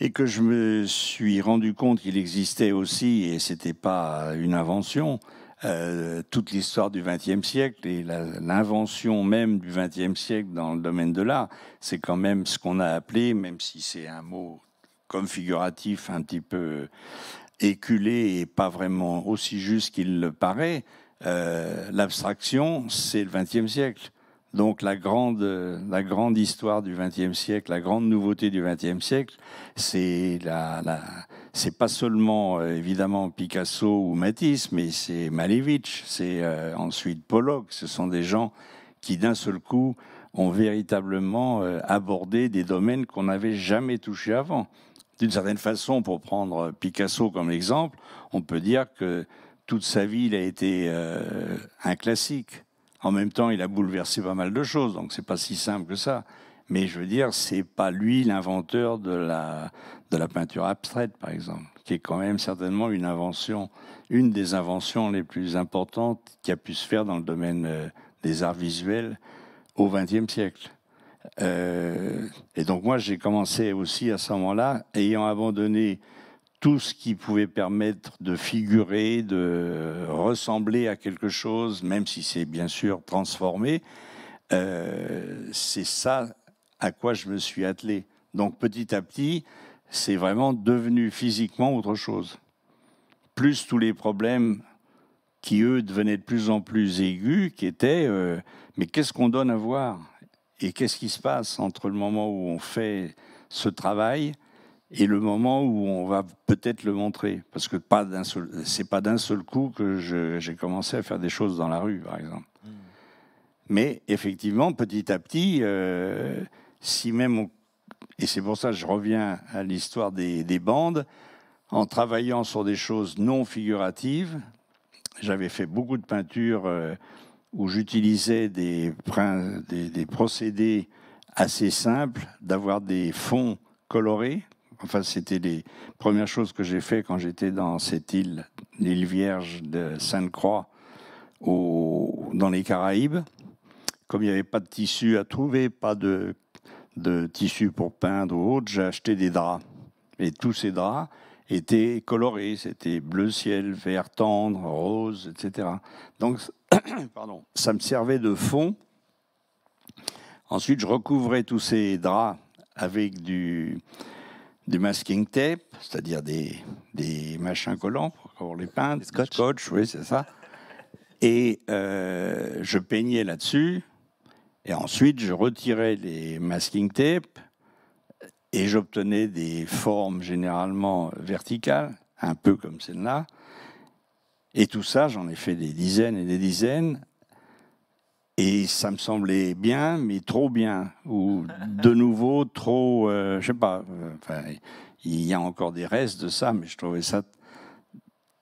Et que je me suis rendu compte qu'il existait aussi, et ce n'était pas une invention, euh, toute l'histoire du XXe siècle et l'invention même du XXe siècle dans le domaine de l'art, c'est quand même ce qu'on a appelé, même si c'est un mot configuratif un petit peu éculé et pas vraiment aussi juste qu'il le paraît, euh, l'abstraction, c'est le XXe siècle. Donc la grande, la grande histoire du XXe siècle, la grande nouveauté du XXe siècle, c'est la, la, c'est pas seulement euh, évidemment Picasso ou Matisse, mais c'est Malevich, c'est euh, ensuite Pollock. Ce sont des gens qui d'un seul coup ont véritablement euh, abordé des domaines qu'on n'avait jamais touchés avant. D'une certaine façon, pour prendre Picasso comme exemple, on peut dire que toute sa vie, il a été un classique. En même temps, il a bouleversé pas mal de choses, donc c'est pas si simple que ça. Mais je veux dire, c'est pas lui l'inventeur de la, de la peinture abstraite, par exemple, qui est quand même certainement une invention, une des inventions les plus importantes qui a pu se faire dans le domaine euh, des arts visuels au XXe siècle. Euh, et donc moi, j'ai commencé aussi à ce moment-là, ayant abandonné tout ce qui pouvait permettre de figurer, de ressembler à quelque chose, même si c'est bien sûr transformé. Euh, c'est ça à quoi je me suis attelé. Donc petit à petit, c'est vraiment devenu physiquement autre chose. Plus tous les problèmes qui, eux, devenaient de plus en plus aigus, qui étaient, euh, mais qu'est-ce qu'on donne à voir Et qu'est-ce qui se passe entre le moment où on fait ce travail et le moment où on va peut-être le montrer Parce que ce n'est c'est pas d'un seul coup que j'ai commencé à faire des choses dans la rue, par exemple. Mmh. Mais effectivement, petit à petit... Euh, si même et c'est pour ça que je reviens à l'histoire des, bandes, en travaillant sur des choses non figuratives, j'avais fait beaucoup de peintures euh, où j'utilisais des, des, procédés assez simples, d'avoir des fonds colorés. Enfin, c'était les premières choses que j'ai fait quand j'étais dans cette île, l'île Vierge de Sainte-Croix, dans les Caraïbes. Comme il n'y avait pas de tissu à trouver, pas de de tissu pour peindre ou autre, j'ai acheté des draps. Et tous ces draps étaient colorés. C'était bleu ciel, vert tendre, rose, etc. Donc, pardon, ça me servait de fond. Ensuite, je recouvrais tous ces draps avec du, du masking tape, c'est-à-dire des, des machins collants pour les peindre. scotch. oui, c'est ça. Et euh, je peignais là-dessus. Et ensuite, je retirais les masking tapes et j'obtenais des formes généralement verticales, un peu comme celle-là. Et tout ça, j'en ai fait des dizaines et des dizaines. Et ça me semblait bien, mais trop bien. Ou de nouveau, trop. Je euh, je sais pas. Euh, enfin, il y a encore des restes de ça, mais je trouvais ça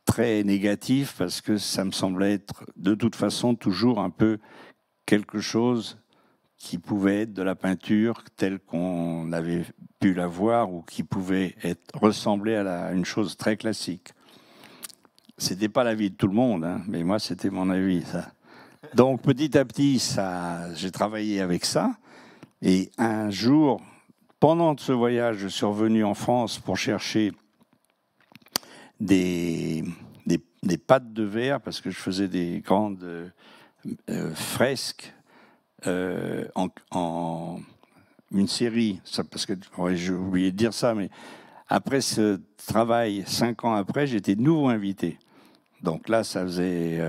très négatif parce que ça me semblait être de toute façon toujours un peu quelque chose qui pouvait être de la peinture telle qu'on avait pu la voir ou qui pouvait être, ressembler à, une chose très classique. C'était pas l'avis de tout le monde, hein, mais moi c'était mon avis. Donc petit à petit, ça, j'ai travaillé avec ça. Et un jour, pendant ce voyage, je suis revenu en France pour chercher des, des, pattes de verre parce que je faisais des grandes euh, fresques euh, en, une série, ça, parce que j'ai oublié de dire ça, mais après ce travail, cinq ans après, j'étais de nouveau invité. Donc là, ça faisait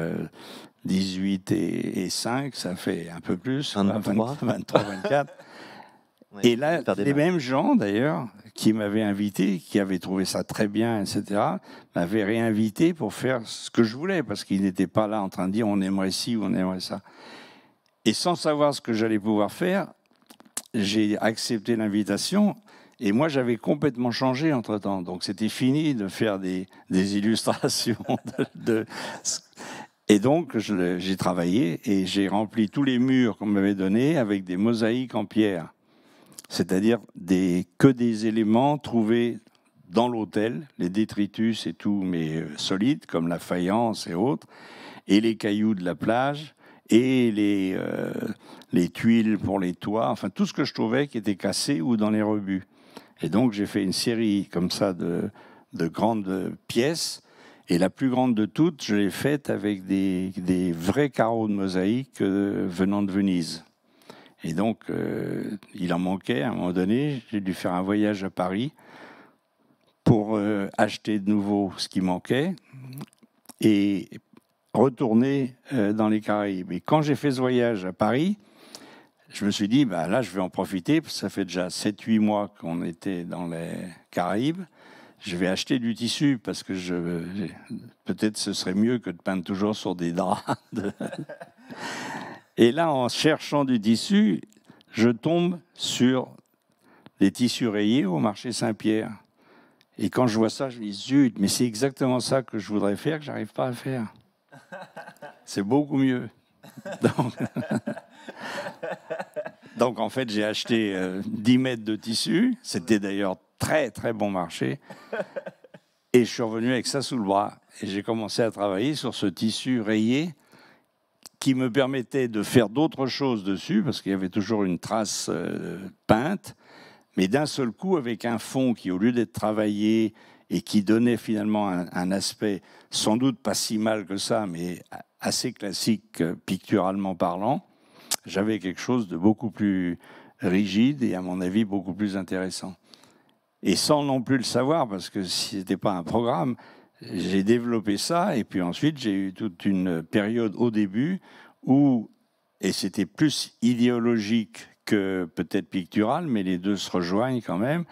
18 euh, et, 5, ça fait un peu plus, 23, hein, 24. et là, les mêmes gens d'ailleurs qui m'avaient invité, qui avaient trouvé ça très bien, etc., m'avaient réinvité pour faire ce que je voulais, parce qu'ils n'étaient pas là en train de dire on aimerait ci ou on aimerait ça. Et sans savoir ce que j'allais pouvoir faire, j'ai accepté l'invitation. Et moi, j'avais complètement changé entre-temps. Donc, c'était fini de faire des, illustrations. De, Et donc, j'ai travaillé et j'ai rempli tous les murs qu'on m'avait donnés avec des mosaïques en pierre. C'est-à-dire des, que des éléments trouvés dans l'hôtel, les détritus et tout, mais euh, solides, comme la faïence et autres, et les cailloux de la plage, et les, euh, les tuiles pour les toits, enfin tout ce que je trouvais qui était cassé ou dans les rebuts. Et donc j'ai fait une série comme ça de, grandes pièces. Et la plus grande de toutes, je l'ai faite avec des, vrais carreaux de mosaïque euh, venant de Venise. Et donc, euh, il en manquait à un moment donné. J'ai dû faire un voyage à Paris pour acheter de nouveau ce qui manquait et retourner euh, dans les Caraïbes. Et quand j'ai fait ce voyage à Paris, je me suis dit, bah, là, je vais en profiter, parce que ça fait déjà 7-8 mois qu'on était dans les Caraïbes. Je vais acheter du tissu, parce que je, peut-être ce serait mieux que de peindre toujours sur des draps. Et là, en cherchant du tissu, je tombe sur les tissus rayés au marché Saint-Pierre. Et quand je vois ça, je me dis, zut, mais c'est exactement ça que je voudrais faire, que j'arrive pas à faire. C'est beaucoup mieux. Donc, en fait, j'ai acheté 10 euh, mètres de tissu. C'était d'ailleurs très, très bon marché. Et je suis revenu avec ça sous le bras. Et j'ai commencé à travailler sur ce tissu rayé qui me permettait de faire d'autres choses dessus, parce qu'il y avait toujours une trace euh, peinte. Mais d'un seul coup, avec un fond qui, au lieu d'être travaillé et qui donnait finalement un, aspect sans doute pas si mal que ça, mais assez classique euh, picturalement parlant, j'avais quelque chose de beaucoup plus rigide et à mon avis beaucoup plus intéressant. Et sans non plus le savoir, parce que ce n'était pas un programme, j'ai développé ça et puis ensuite j'ai eu toute une période au début où, et c'était plus idéologique que peut-être pictural, mais les deux se rejoignent quand même,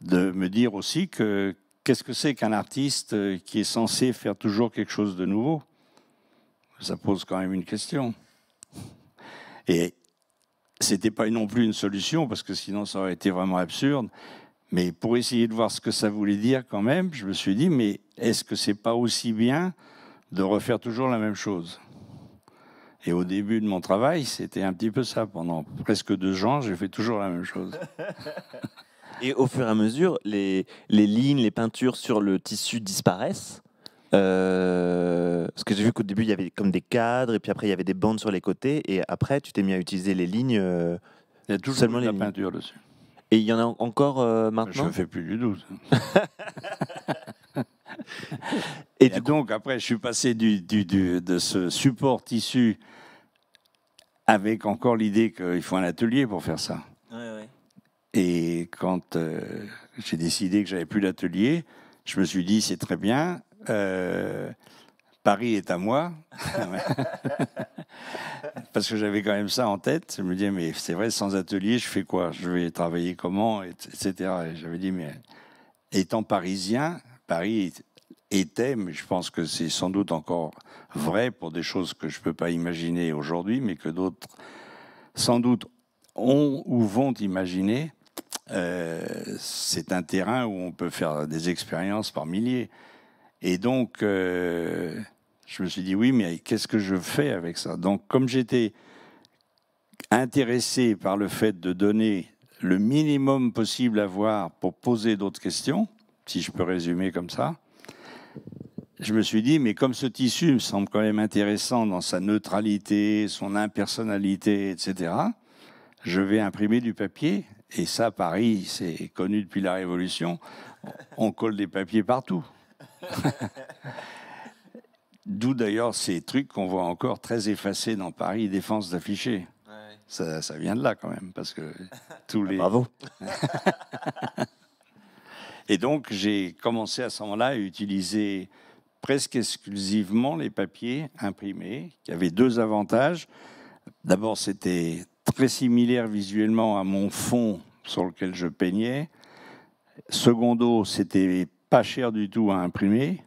de me dire aussi que qu'est-ce que c'est qu'un artiste euh, qui est censé faire toujours quelque chose de nouveau Ça pose quand même une question. Et ce n'était pas non plus une solution, parce que sinon ça aurait été vraiment absurde. Mais pour essayer de voir ce que ça voulait dire quand même, je me suis dit, mais est-ce que c'est pas aussi bien de refaire toujours la même chose Et au début de mon travail, c'était un petit peu ça. Pendant presque deux ans, j'ai fait toujours la même chose. Et au fur et à mesure, les, les lignes, les peintures sur le tissu disparaissent. Euh, parce que j'ai vu qu'au début, il y avait comme des cadres, et puis après, il y avait des bandes sur les côtés, et après, tu t'es mis à utiliser les lignes. Euh, il y a toujours seulement de la peinture dessus. Et il y en a encore euh, maintenant Je ne fais plus du 12. et, donc, après, je suis passé du, du, de ce support tissu avec encore l'idée qu'il faut un atelier pour faire ça. Oui, oui. Et quand euh, j'ai décidé que j'avais plus d'atelier, je me suis dit c'est très bien, euh, Paris est à moi, parce que j'avais quand même ça en tête. Je me disais mais c'est vrai sans atelier je fais quoi Je vais travailler comment, etc. Et j'avais dit mais étant parisien, Paris était, mais je pense que c'est sans doute encore vrai pour des choses que je ne peux pas imaginer aujourd'hui, mais que d'autres sans doute ont ou vont imaginer euh, c'est un terrain où on peut faire des expériences par milliers. Et donc, euh, je me suis dit, oui, mais qu'est-ce que je fais avec ça Donc, comme j'étais intéressé par le fait de donner le minimum possible à voir pour poser d'autres questions, si je peux résumer comme ça, je me suis dit, mais comme ce tissu me semble quand même intéressant dans sa neutralité, son impersonnalité, etc., je vais imprimer du papier et ça, Paris, c'est connu depuis la Révolution. On colle des papiers partout. D'où d'ailleurs ces trucs qu'on voit encore très effacés dans Paris, défense d'affichés. Ça, ça, vient de là quand même, parce que tous ah, les. Bravo! Et donc j'ai commencé à ce moment-là à utiliser presque exclusivement les papiers imprimés, qui avaient deux avantages. D'abord, c'était très similaire visuellement à mon fond sur lequel je peignais. Secondo, c'était pas cher du tout à imprimer.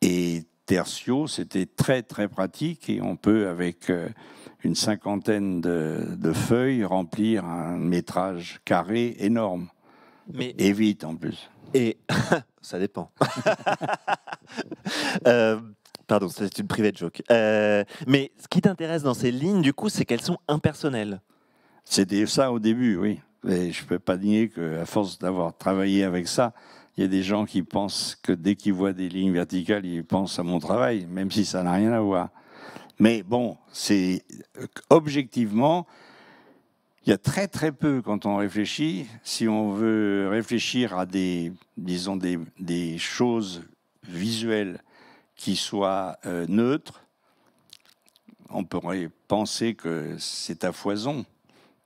Et tertio, c'était très très pratique et on peut avec euh, une cinquantaine de, feuilles remplir un métrage carré énorme. Mais... Et vite en plus. Et ça dépend. Euh, Pardon, c'est une private joke. Euh, mais ce qui t'intéresse dans ces lignes, du coup, c'est qu'elles sont impersonnelles. C'était ça au début, oui. Mais je ne peux pas nier qu'à force d'avoir travaillé avec ça, il y a des gens qui pensent que dès qu'ils voient des lignes verticales, ils pensent à mon travail, même si ça n'a rien à voir. Mais bon, c'est objectivement, il y a très très peu quand on réfléchit. Si on veut réfléchir à des, disons des, des choses visuelles qui soit euh, neutre, on pourrait penser que c'est à foison.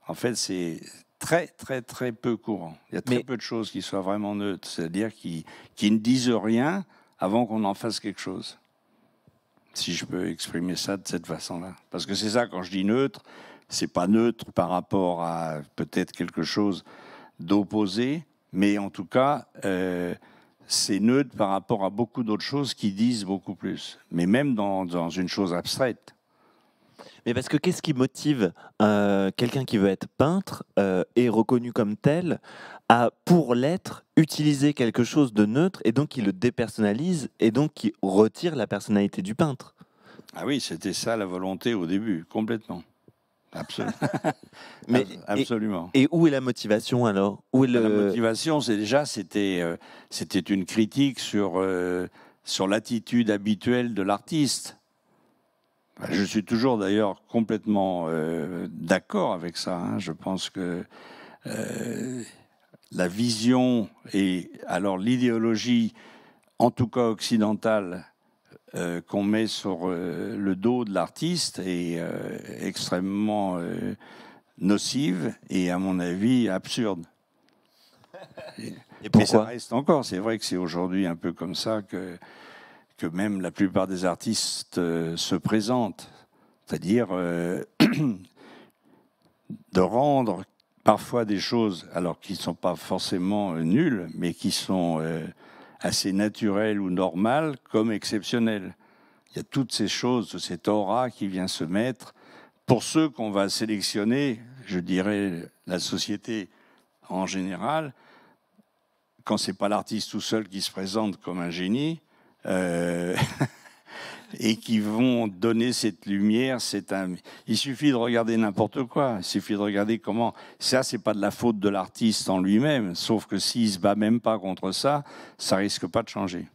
En fait, c'est très, très, très peu courant. Il y a très peu de choses qui soient vraiment neutres, c'est-à-dire qui, qui ne disent rien avant qu'on en fasse quelque chose. Si je peux exprimer ça de cette façon-là. Parce que c'est ça, quand je dis neutre, c'est pas neutre par rapport à peut-être quelque chose d'opposé, mais en tout cas, euh, c'est neutre par rapport à beaucoup d'autres choses qui disent beaucoup plus. Mais même dans, une chose abstraite. Mais parce que qu'est-ce qui motive euh, quelqu'un qui veut être peintre euh, et reconnu comme tel à, pour l'être, utiliser quelque chose de neutre et donc qui le dépersonnalise et donc qui retire la personnalité du peintre Ah oui, c'était ça la volonté au début, complètement. Absolument. Mais, Absolument. Et, où est la motivation alors où La motivation, c'est déjà, c'était euh, une critique sur, euh, sur l'attitude habituelle de l'artiste. Bah, je suis toujours d'ailleurs complètement euh, d'accord avec ça. Hein. Je pense que la vision et alors l'idéologie, en tout cas occidentale, euh, qu'on met sur euh, le dos de l'artiste est euh, extrêmement nocive et, à mon avis, absurde. Et, Mais ça reste encore. C'est vrai que c'est aujourd'hui un peu comme ça que, que même la plupart des artistes se présentent. C'est-à-dire de rendre parfois des choses, alors qu'ils ne sont pas forcément nuls, mais qui sont assez naturel ou normal comme exceptionnel. Il y a toutes ces choses, cette aura qui vient se mettre. Pour ceux qu'on va sélectionner, je dirais la société en général, quand ce n'est pas l'artiste tout seul qui se présente comme un génie, euh, et qui vont donner cette lumière. C'est Il suffit de regarder n'importe quoi. Il suffit de regarder comment. Ça, c'est pas de la faute de l'artiste en lui-même. Sauf que s'il se bat même pas contre ça, ça risque pas de changer.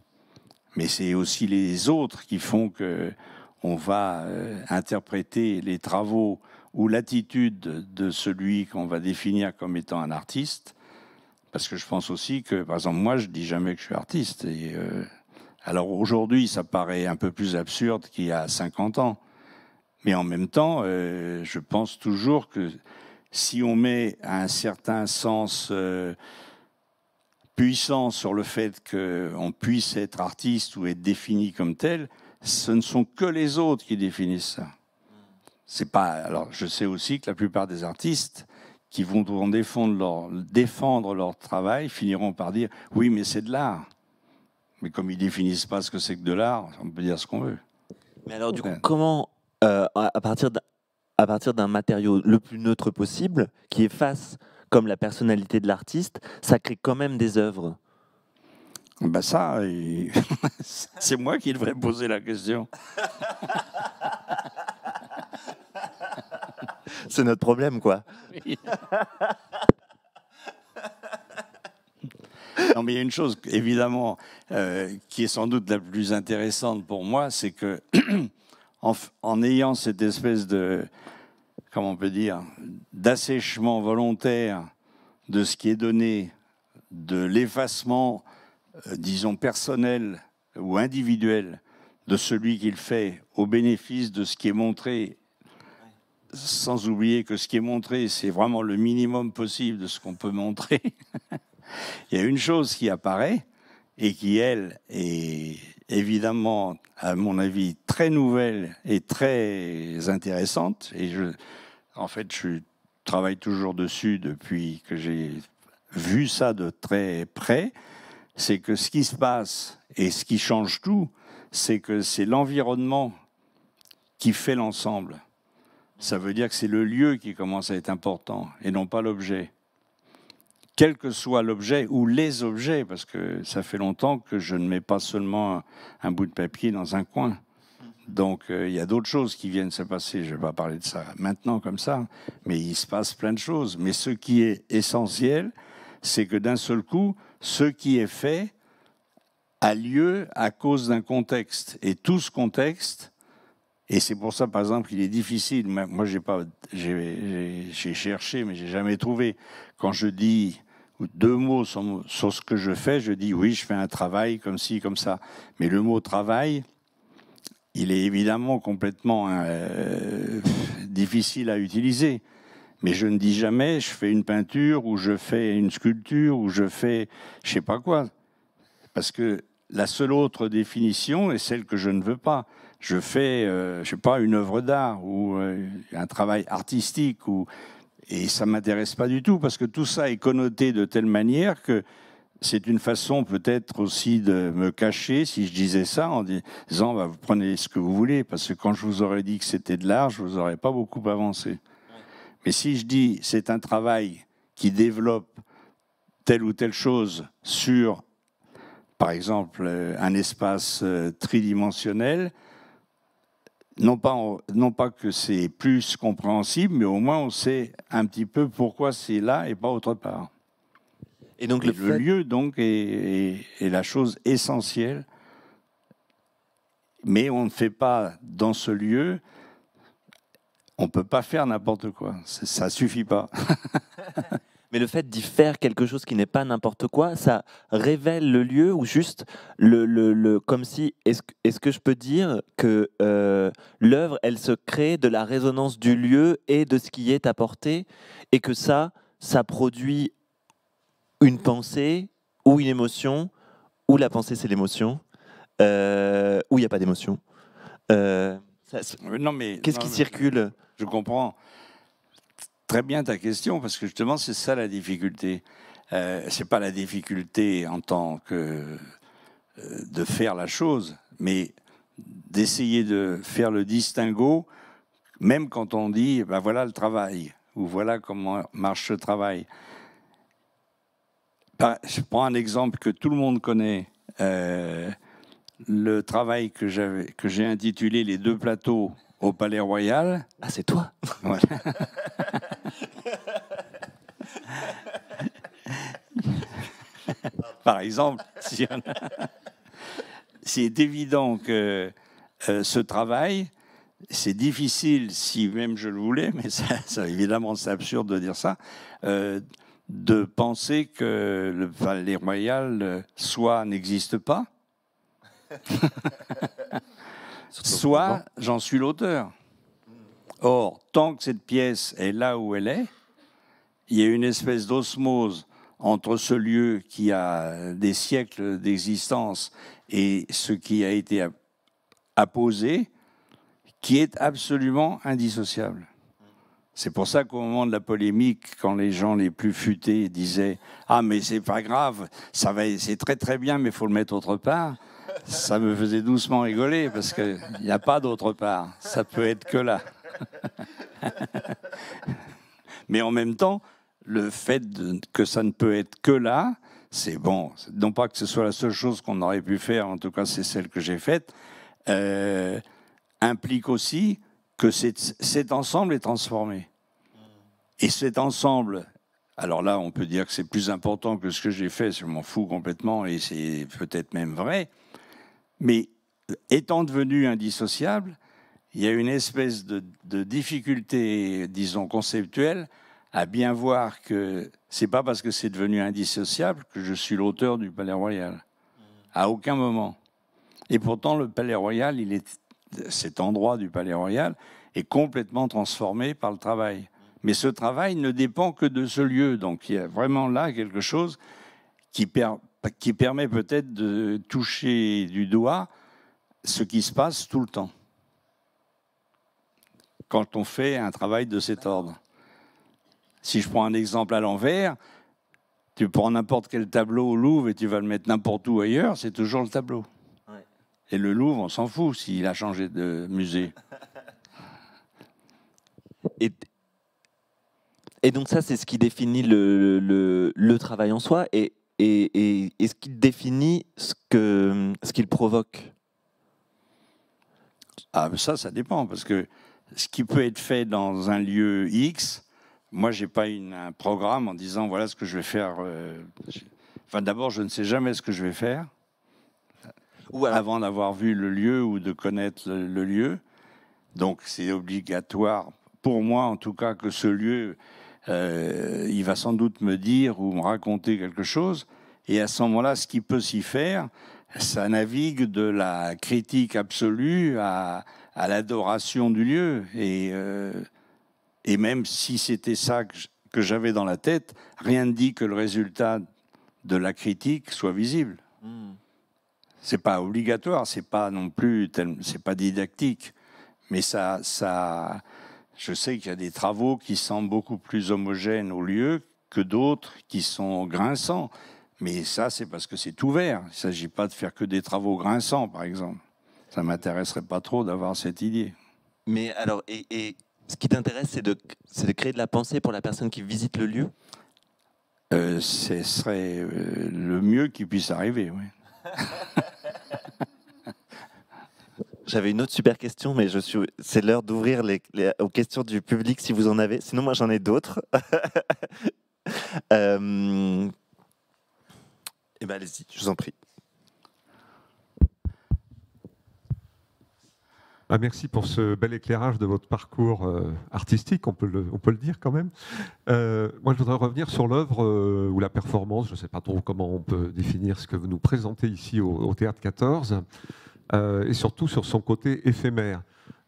Mais c'est aussi les autres qui font que on va euh, interpréter les travaux ou l'attitude de celui qu'on va définir comme étant un artiste. Parce que je pense aussi que, par exemple, moi, je dis jamais que je suis artiste. Et euh, alors aujourd'hui, ça paraît un peu plus absurde qu'il y a 50 ans. Mais en même temps, euh, je pense toujours que si on met un certain sens euh, puissant sur le fait qu'on puisse être artiste ou être défini comme tel, ce ne sont que les autres qui définissent ça. C'est pas. Alors, je sais aussi que la plupart des artistes qui vont défendre leur, défendre leur travail finiront par dire oui, mais c'est de l'art. Mais comme ils définissent pas ce que c'est que de l'art, on peut dire ce qu'on veut. Mais alors, du coup, comment, euh, à partir d'un partir d'un matériau le plus neutre possible, qui efface comme la personnalité de l'artiste, ça crée quand même des œuvres. Bah ça, c'est moi qui devrais poser la question. c'est notre problème, quoi. mais il y a une chose, évidemment, euh, qui est sans doute la plus intéressante pour moi, c'est que en, ayant cette espèce de, comment on peut dire, d'assèchement volontaire de ce qui est donné, de l'effacement, euh, disons, personnel ou individuel de celui qu'il fait au bénéfice de ce qui est montré sans oublier que ce qui est montré, c'est vraiment le minimum possible de ce qu'on peut montrer. Il y a une chose qui apparaît et qui, elle, est évidemment, à mon avis, très nouvelle et très intéressante. Et en fait, je travaille toujours dessus depuis que j'ai vu ça de très près. C'est que ce qui se passe et ce qui change tout, c'est que c'est l'environnement qui fait l'ensemble. Ça veut dire que c'est le lieu qui commence à être important et non pas l'objet quel que soit l'objet ou les objets, parce que ça fait longtemps que je ne mets pas seulement un, bout de papier dans un coin. Donc euh, il y a d'autres choses qui viennent se passer. Je ne vais pas parler de ça maintenant comme ça, mais il se passe plein de choses. Mais ce qui est essentiel, c'est que d'un seul coup, ce qui est fait a lieu à cause d'un contexte. Et tout ce contexte et c'est pour ça, par exemple, qu'il est difficile. Moi, j'ai pas, j'ai cherché, mais j'ai jamais trouvé. Quand je dis deux mots sur, ce que je fais, je dis oui, je fais un travail comme ci, comme ça. Mais le mot travail, il est évidemment complètement euh, difficile à utiliser. Mais je ne dis jamais je fais une peinture ou je fais une sculpture ou je fais je sais pas quoi. Parce que la seule autre définition est celle que je ne veux pas je fais, euh, je sais pas, une œuvre d'art ou euh, un travail artistique et ça m'intéresse pas du tout parce que tout ça est connoté de telle manière que c'est une façon peut-être aussi de me cacher si je disais ça en disant bah, vous prenez ce que vous voulez parce que quand je vous aurais dit que c'était de l'art, je vous aurais pas beaucoup avancé. Mais si je dis c'est un travail qui développe telle ou telle chose sur par exemple euh, un espace tridimensionnel, non pas, non pas que c'est plus compréhensible, mais au moins on sait un petit peu pourquoi c'est là et pas autre part. Et donc le, lieu donc est, la chose essentielle, mais on ne fait pas dans ce lieu, on ne peut pas faire n'importe quoi, ça ne suffit pas. Mais le fait d'y faire quelque chose qui n'est pas n'importe quoi, ça révèle le lieu ou juste le, le, le comme si est-ce est que je peux dire que euh, l'œuvre elle se crée de la résonance du lieu et de ce qui est apporté et que ça ça produit une pensée ou une émotion ou la pensée c'est l'émotion euh, ou il n'y a pas d'émotion. Euh, non mais qu'est-ce qui circule Je comprends très bien ta question parce que justement, c'est ça la difficulté. Euh, c'est pas la difficulté en tant que euh, de faire la chose, mais d'essayer de faire le distinguo, même quand on dit ben voilà le travail ou voilà comment marche ce travail. Je prends un exemple que tout le monde connaît. Euh, le travail que j'avais, que j'ai intitulé Les deux plateaux au Palais Royal. Ah, c'est toi. Par exemple, c'est évident que euh, ce travail, c'est difficile, si même je le voulais, mais ça, évidemment c'est absurde de dire ça, euh, de penser que le Palais Royal euh, soit n'existe pas, soit j'en suis l'auteur. Or, tant que cette pièce est là où elle est, il y a une espèce d'osmose entre ce lieu qui a des siècles d'existence et ce qui a été apposé, qui est absolument indissociable. C'est pour ça qu'au moment de la polémique, quand les gens les plus futés disaient Ah, mais c'est pas grave, ça va, c'est très très bien, mais il faut le mettre autre part, ça me faisait doucement rigoler parce qu'il n'y a pas d'autre part, ça peut être que là. mais en même temps, le fait que ça ne peut être que là, c'est bon. Non pas que ce soit la seule chose qu'on aurait pu faire, en tout cas c'est celle que j'ai faite, euh, implique aussi que cet ensemble est transformé. Et cet ensemble, alors là on peut dire que c'est plus important que ce que j'ai fait, je m'en fous complètement et c'est peut-être même vrai, mais euh, étant devenu indissociable, il y a une espèce de difficulté, disons, conceptuelle à bien voir que c'est pas parce que c'est devenu indissociable que je suis l'auteur du Palais Royal. Mm. À aucun moment. Et pourtant, le Palais Royal, il est, cet endroit du Palais Royal est complètement transformé par le travail. Mm. Mais ce travail ne dépend que de ce lieu. Donc il y a vraiment là quelque chose qui, qui permet peut-être de toucher du doigt ce qui se passe tout le temps quand on fait un travail de cet ordre. Si je prends un exemple à l'envers, tu prends n'importe quel tableau au Louvre et tu vas le mettre n'importe où ailleurs, c'est toujours le tableau. Et le Louvre, on s'en fout s'il a changé de musée. et, donc ça, c'est ce qui définit le, travail en soi et, et, ce qui définit ce qu'il provoque. Ah, ça, ça dépend, parce que ce qui peut être fait dans un lieu X moi, j'ai pas une, un programme en disant voilà ce que je vais faire. Euh, enfin, d'abord, je ne sais jamais ce que je vais faire ou avant d'avoir vu le lieu ou de connaître le, lieu. Donc, c'est obligatoire pour moi, en tout cas, que ce lieu, euh, il va sans doute me dire ou me raconter quelque chose. Et à ce moment-là, ce qui peut s'y faire, ça navigue de la critique absolue à, l'adoration du lieu. Et euh, et même si c'était ça que j'avais dans la tête, rien ne dit que le résultat de la critique soit visible. Ce hmm. C'est pas obligatoire, c'est pas non plus, c'est pas didactique, mais ça, ça, je sais qu'il y a des travaux qui semblent beaucoup plus homogènes au lieu que d'autres qui sont grinçants. Mais ça, c'est parce que c'est ouvert. Il ne s'agit pas de faire que des travaux grinçants, par exemple. Ça m'intéresserait pas trop d'avoir cette idée. Mais alors, et, et ce qui t'intéresse, c'est de, de, créer de la pensée pour la personne qui visite le lieu euh, Ce serait euh, le mieux qui puisse arriver, J'avais une autre super question, mais suis... c'est l'heure d'ouvrir les... aux questions du public si vous en avez. Sinon, moi, j'en ai d'autres. Euh, eh ben, allez-y, je vous en prie. Ah, merci pour ce bel éclairage de votre parcours euh, artistique, on peut, le, dire quand même. Euh, moi, je voudrais revenir sur l'œuvre euh, ou la performance, je ne sais pas trop comment on peut définir ce que vous nous présentez ici au, Théâtre 14, et surtout sur son côté éphémère.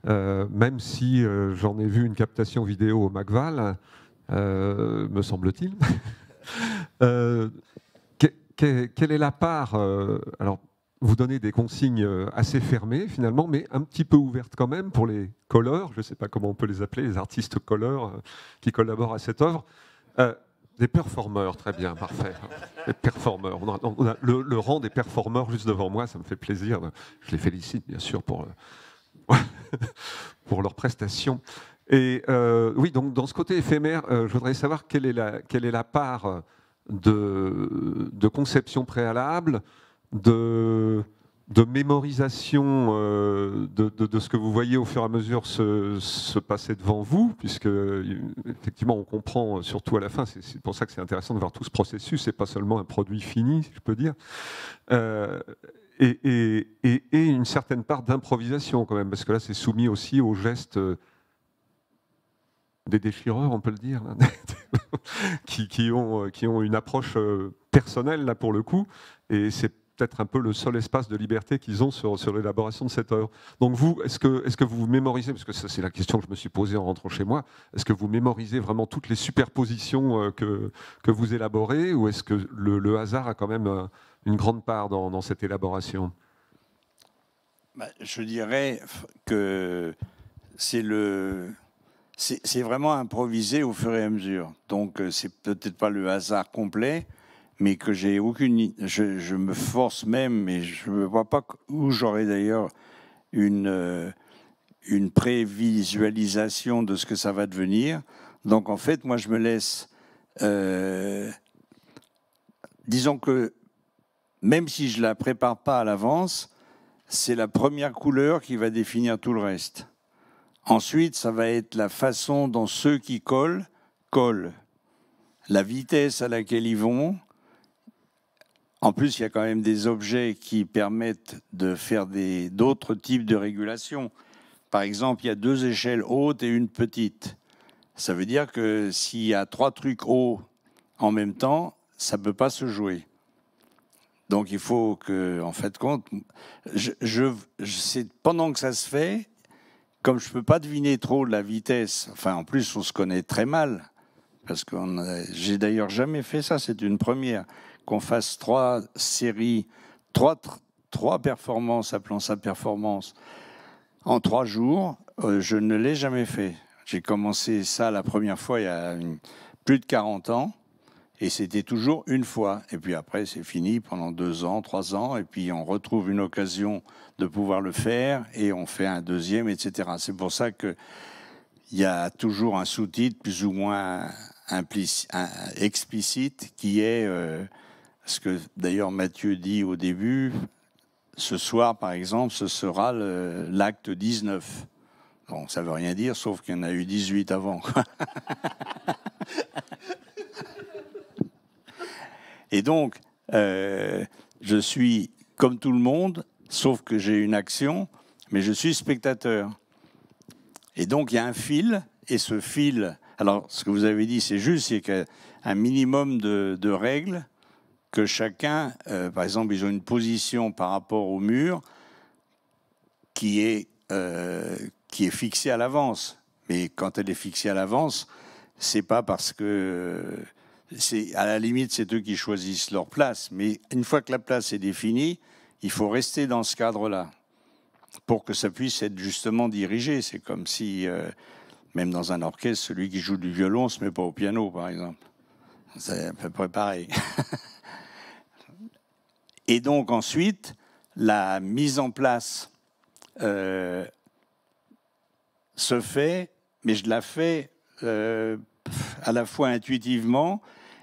même si j'en ai vu une captation vidéo au Macval, me semble-t-il. quelle est la part vous donnez des consignes euh, assez fermées finalement, mais un petit peu ouvertes quand même pour les colleurs, je ne sais pas comment on peut les appeler, les artistes colleurs qui collaborent à cette œuvre. Euh, des performeurs, très bien, parfait. Des performeurs. On a, le, rang des performeurs juste devant moi, ça me fait plaisir. Je les félicite bien sûr pour, leur pour leur prestation. Et euh, oui, donc dans ce côté éphémère, je voudrais savoir quelle est la, quelle est la part de, de conception préalable de, de mémorisation euh, de, ce que vous voyez au fur et à mesure se, passer devant vous, puisque effectivement on comprend euh, surtout à la fin, c'est pour ça que c'est intéressant de voir tout ce processus, c'est pas seulement un produit fini, si je peux dire, euh, et, une certaine part d'improvisation quand même, parce que là c'est soumis aussi aux gestes des déchireurs, on peut le dire, hein, qui, qui, ont, qui ont une approche personnelle là pour le coup, et c'est peut-être un peu le seul espace de liberté qu'ils ont sur, l'élaboration de cette œuvre. Donc vous, est-ce que, est que vous mémorisez, parce que ça c'est la question que je me suis posée en rentrant chez moi, est-ce que vous mémorisez vraiment toutes les superpositions euh, que, que vous élaborez, ou est-ce que le, hasard a quand même euh, une grande part dans, cette élaboration bah, Je dirais que c'est le... C'est vraiment improvisé au fur et à mesure. Donc, euh, c'est peut-être pas le hasard complet, mais que j'ai aucune. Je, me force même, mais je ne vois pas où j'aurais d'ailleurs une, euh, une prévisualisation de ce que ça va devenir. Donc en fait, moi, je me laisse. Euh, disons que même si je la prépare pas à l'avance, c'est la première couleur qui va définir tout le reste. Ensuite, ça va être la façon dont ceux qui collent collent, la vitesse à laquelle ils vont, en plus, il y a quand même des objets qui permettent de faire d'autres types de régulation. Par exemple, il y a deux échelles hautes et une petite. Ça veut dire que s'il y a trois trucs hauts en même temps, ça ne peut pas se jouer. Donc il faut que, en fait, compte, je, pendant que ça se fait, comme je ne peux pas deviner trop la vitesse, enfin en plus on se connaît très mal, parce que j'ai d'ailleurs jamais fait ça, c'est une première qu'on fasse trois séries, trois, trois performances, appelons ça performance, en trois jours, euh, je ne l'ai jamais fait. J'ai commencé ça la première fois il y a plus de 40 ans. Et c'était toujours une fois. Et puis après, c'est fini pendant deux ans, trois ans. Et puis on retrouve une occasion de pouvoir le faire et on fait un deuxième, etc. C'est pour ça qu'il y a toujours un sous-titre plus ou moins implicite, explicite qui est euh, ce que d'ailleurs Mathieu dit au début, ce soir par exemple, ce sera l'acte 19. Bon, ça veut rien dire, sauf qu'il y en a eu 18 avant. Et donc, euh, je suis comme tout le monde, sauf que j'ai une action, mais je suis spectateur. Et donc, il y a un fil, et ce fil, alors ce que vous avez dit, c'est juste, c'est qu'un minimum de règles, que chacun, euh, par exemple, ils ont une position par rapport au mur qui est, euh, qui est fixée à l'avance. Mais quand elle est fixée à l'avance, c'est pas parce que euh, c'est à la limite c'est eux qui choisissent leur place. Mais une fois que la place est définie, il faut rester dans ce cadre-là pour que ça puisse être justement dirigé. C'est comme si même dans un orchestre, celui qui joue du violon se met pas au piano, par exemple. C'est à peu près pareil. Et donc ensuite, la mise en place euh, se fait, mais je la fais euh, à la fois intuitivement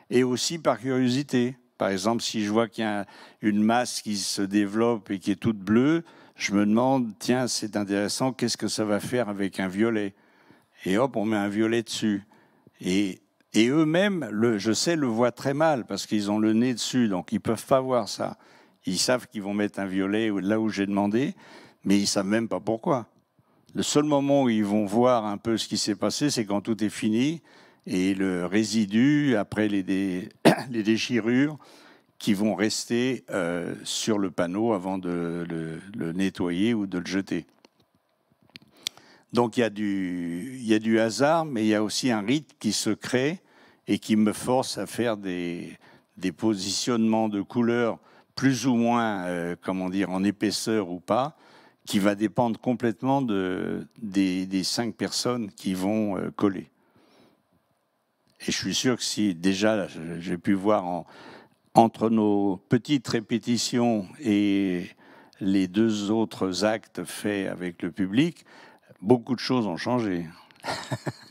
et aussi par curiosité. Par exemple, si je vois qu'il y a une masse qui se développe et qui est toute bleue, je me demande, tiens, c'est intéressant, qu'est-ce que ça va faire avec un violet Et hop, on met un violet dessus. Et et eux-mêmes, je sais, le voient très mal parce qu'ils ont le nez dessus, donc ils peuvent pas voir ça. Ils savent qu'ils vont mettre un violet là où j'ai demandé, mais ils savent même pas pourquoi. Le seul moment où ils vont voir un peu ce qui s'est passé, c'est quand tout est fini et le résidu, après les, déchirures, qui vont rester euh, sur le panneau avant de le nettoyer ou de le jeter. Donc il y, a du, hasard, mais il y a aussi un rythme qui se crée et qui me force à faire des, positionnements de couleurs plus ou moins, euh, comment dire, en épaisseur ou pas, qui va dépendre complètement de, des, cinq personnes qui vont euh, coller. Et je suis sûr que si déjà j'ai pu voir entre nos petites répétitions et les deux autres actes faits avec le public, beaucoup de choses ont changé.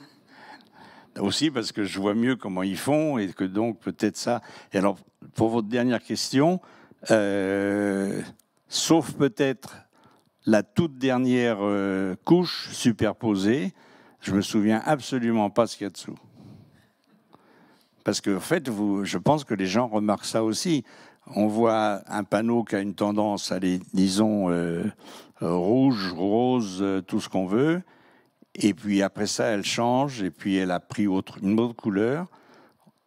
Aussi parce que je vois mieux comment ils font et que donc peut-être ça. Et alors, pour votre dernière question, euh, sauf peut-être la toute dernière euh, couche superposée, je me souviens absolument pas ce qu'il y a dessous. Parce que, en fait, je pense que les gens remarquent ça aussi. On voit un panneau qui a une tendance à les, disons, euh, euh, rouge, rose, euh, tout ce qu'on veut. Et puis après ça, elle change et puis elle a pris autre, une autre couleur.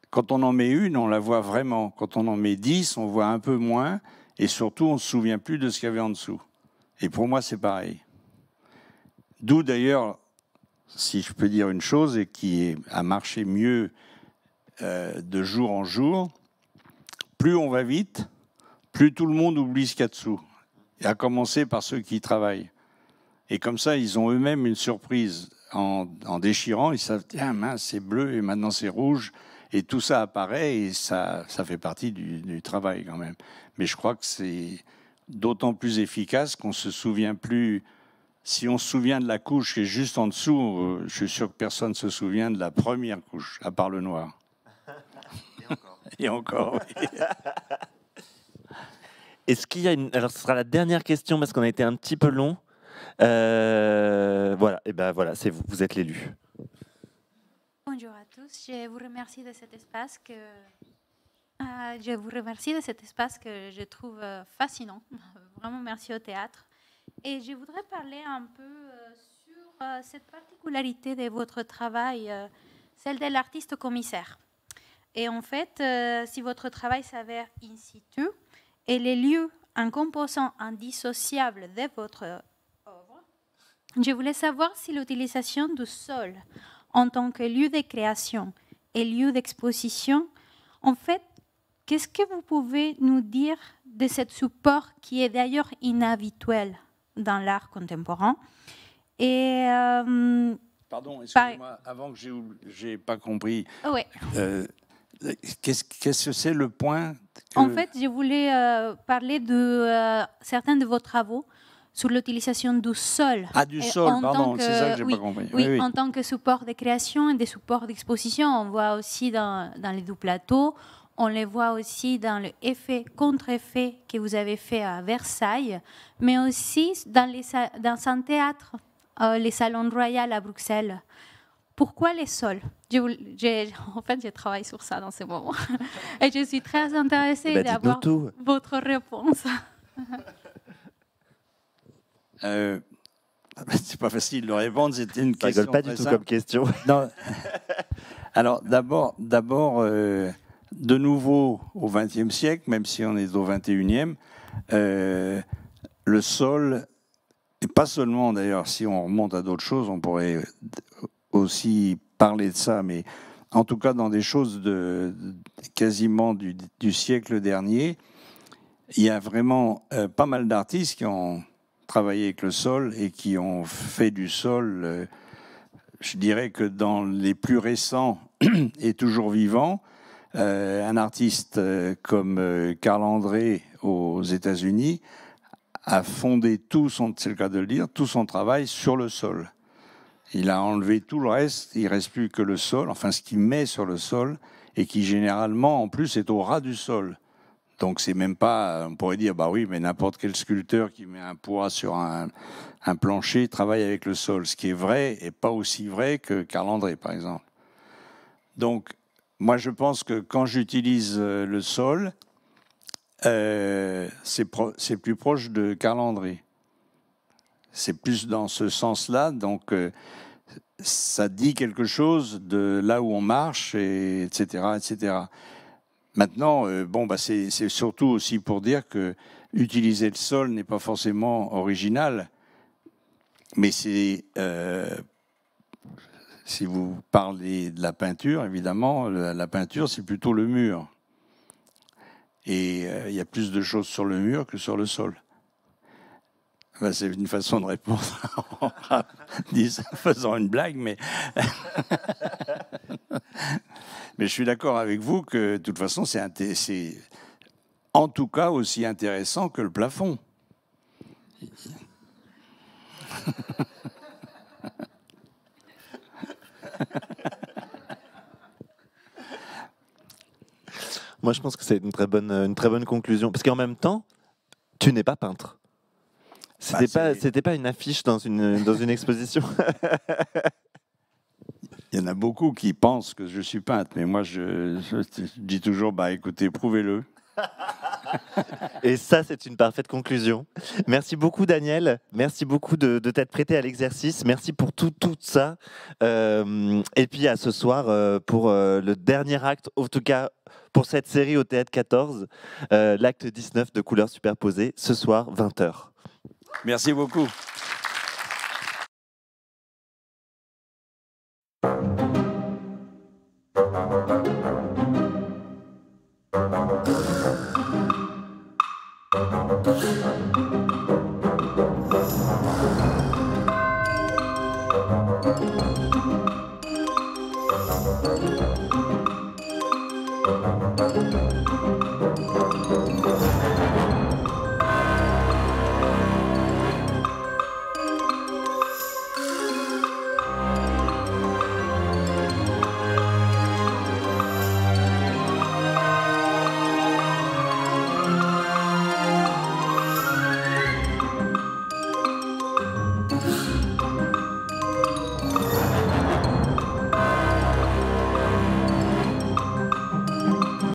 Quand on en met une, on la voit vraiment. Quand on en met dix, on voit un peu moins. Et surtout, on ne se souvient plus de ce qu'il y avait en dessous. Et pour moi, c'est pareil. D'où d'ailleurs, si je peux dire une chose, et qui a marché mieux euh, de jour en jour, plus on va vite, plus tout le monde oublie ce qu'il y a dessous à commencer par ceux qui travaillent. Et comme ça, ils ont eux-mêmes une surprise en, déchirant. Ils savent, tiens, mince, c'est bleu et maintenant c'est rouge. Et tout ça apparaît et ça, ça fait partie du, travail quand même. Mais je crois que c'est d'autant plus efficace qu'on se souvient plus. Si on se souvient de la couche qui est juste en dessous, euh, je suis sûr que personne ne se souvient de la première couche, à part le noir. Et encore. et encore Est-ce qu'il y a une. Alors, sera la dernière question parce qu'on a été un petit peu long. Euh, voilà, et ben voilà, c'est vous, vous êtes l'élu. Bonjour à tous, je vous remercie de cet espace que euh, je vous remercie de cet espace que je trouve euh, fascinant. Vraiment merci au théâtre. Et je voudrais parler un peu sur cette particularité de votre travail, celle de l'artiste commissaire. Et en fait, si votre travail s'avère in situ, et les lieux un composant indissociable de votre œuvre, je voulais savoir si l'utilisation du sol en tant que lieu de création et lieu d'exposition, en fait, qu'est-ce que vous pouvez nous dire de ce support qui est d'ailleurs inhabituel dans l'art contemporain et euh, Pardon, excusez-moi, avant que j'ai pas compris. Ah oui. Euh, Qu'est-ce que c'est le point En fait, je voulais euh, parler de euh, certains de vos travaux sur l'utilisation du sol. Ah, du sol, pardon, c'est ça que j'ai pas compris. Oui, en tant que support de création et des supports d'exposition, on voit aussi dans, les deux plateaux, on les voit aussi dans le contre-effet que vous avez fait à Versailles, mais aussi dans, les, dans un théâtre, euh, les Salons Royal à Bruxelles pourquoi les sols En fait, je travaille sur ça dans ce moment. Et je suis très intéressée eh ben, d'abord d'avoir votre réponse. Euh, ah ben, c'est pas facile de répondre, c'était une question. pas du tout comme question. Non. Alors, d'abord, d'abord euh, de nouveau, au XXe siècle, même si on est au XXIe, euh, le sol, et pas seulement d'ailleurs, si on remonte à d'autres choses, on pourrait aussi parler de ça, mais en tout cas dans des choses de, quasiment du, siècle dernier, il y a vraiment euh, pas mal d'artistes qui ont travaillé avec le sol et qui ont fait du sol, euh, je dirais que dans les plus récents et toujours vivants, euh, un artiste comme Carl André aux États-Unis a fondé tout son, c'est le cas de le dire, tout son travail sur le sol. Il a enlevé tout le reste, il reste plus que le sol, enfin ce qu'il met sur le sol, et qui généralement en plus est au ras du sol. Donc c'est même pas, on pourrait dire, bah oui, mais n'importe quel sculpteur qui met un poids sur un, plancher travaille avec le sol, ce qui est vrai et pas aussi vrai que Carl André, par exemple. Donc moi je pense que quand j'utilise euh, le sol, euh, c'est plus proche de Carl André. C'est plus dans ce sens-là, donc. Euh, ça dit quelque chose de là où on marche, et etc., etc. Maintenant, euh, bon, bah, c'est surtout aussi pour dire que utiliser le sol n'est pas forcément original, mais c'est euh, si vous parlez de la peinture, évidemment, la peinture, c'est plutôt le mur. Et euh, il y a plus de choses sur le mur que sur le sol. Ben, c'est une façon de répondre en faisant une blague, mais... mais je suis d'accord avec vous que de toute façon, c'est en tout cas aussi intéressant que le plafond. Moi, je pense que c'est une très bonne, une très bonne conclusion. Parce qu'en même temps, tu n'es pas peintre. Bah, c'était n'était pas, une affiche dans une, dans une exposition. Il y en a beaucoup qui pensent que je suis peintre, mais moi je, dis toujours, bah écoutez, prouvez-le. Et ça, c'est une parfaite conclusion. Merci beaucoup, Daniel. Merci beaucoup de, t'être prêté à l'exercice. Merci pour tout, tout ça. Euh, et puis à ce soir euh, pour euh, le dernier acte, en tout cas pour cette série au Théâtre 14, l'acte 19 de couleurs superposées, ce soir, 20h. Merci beaucoup.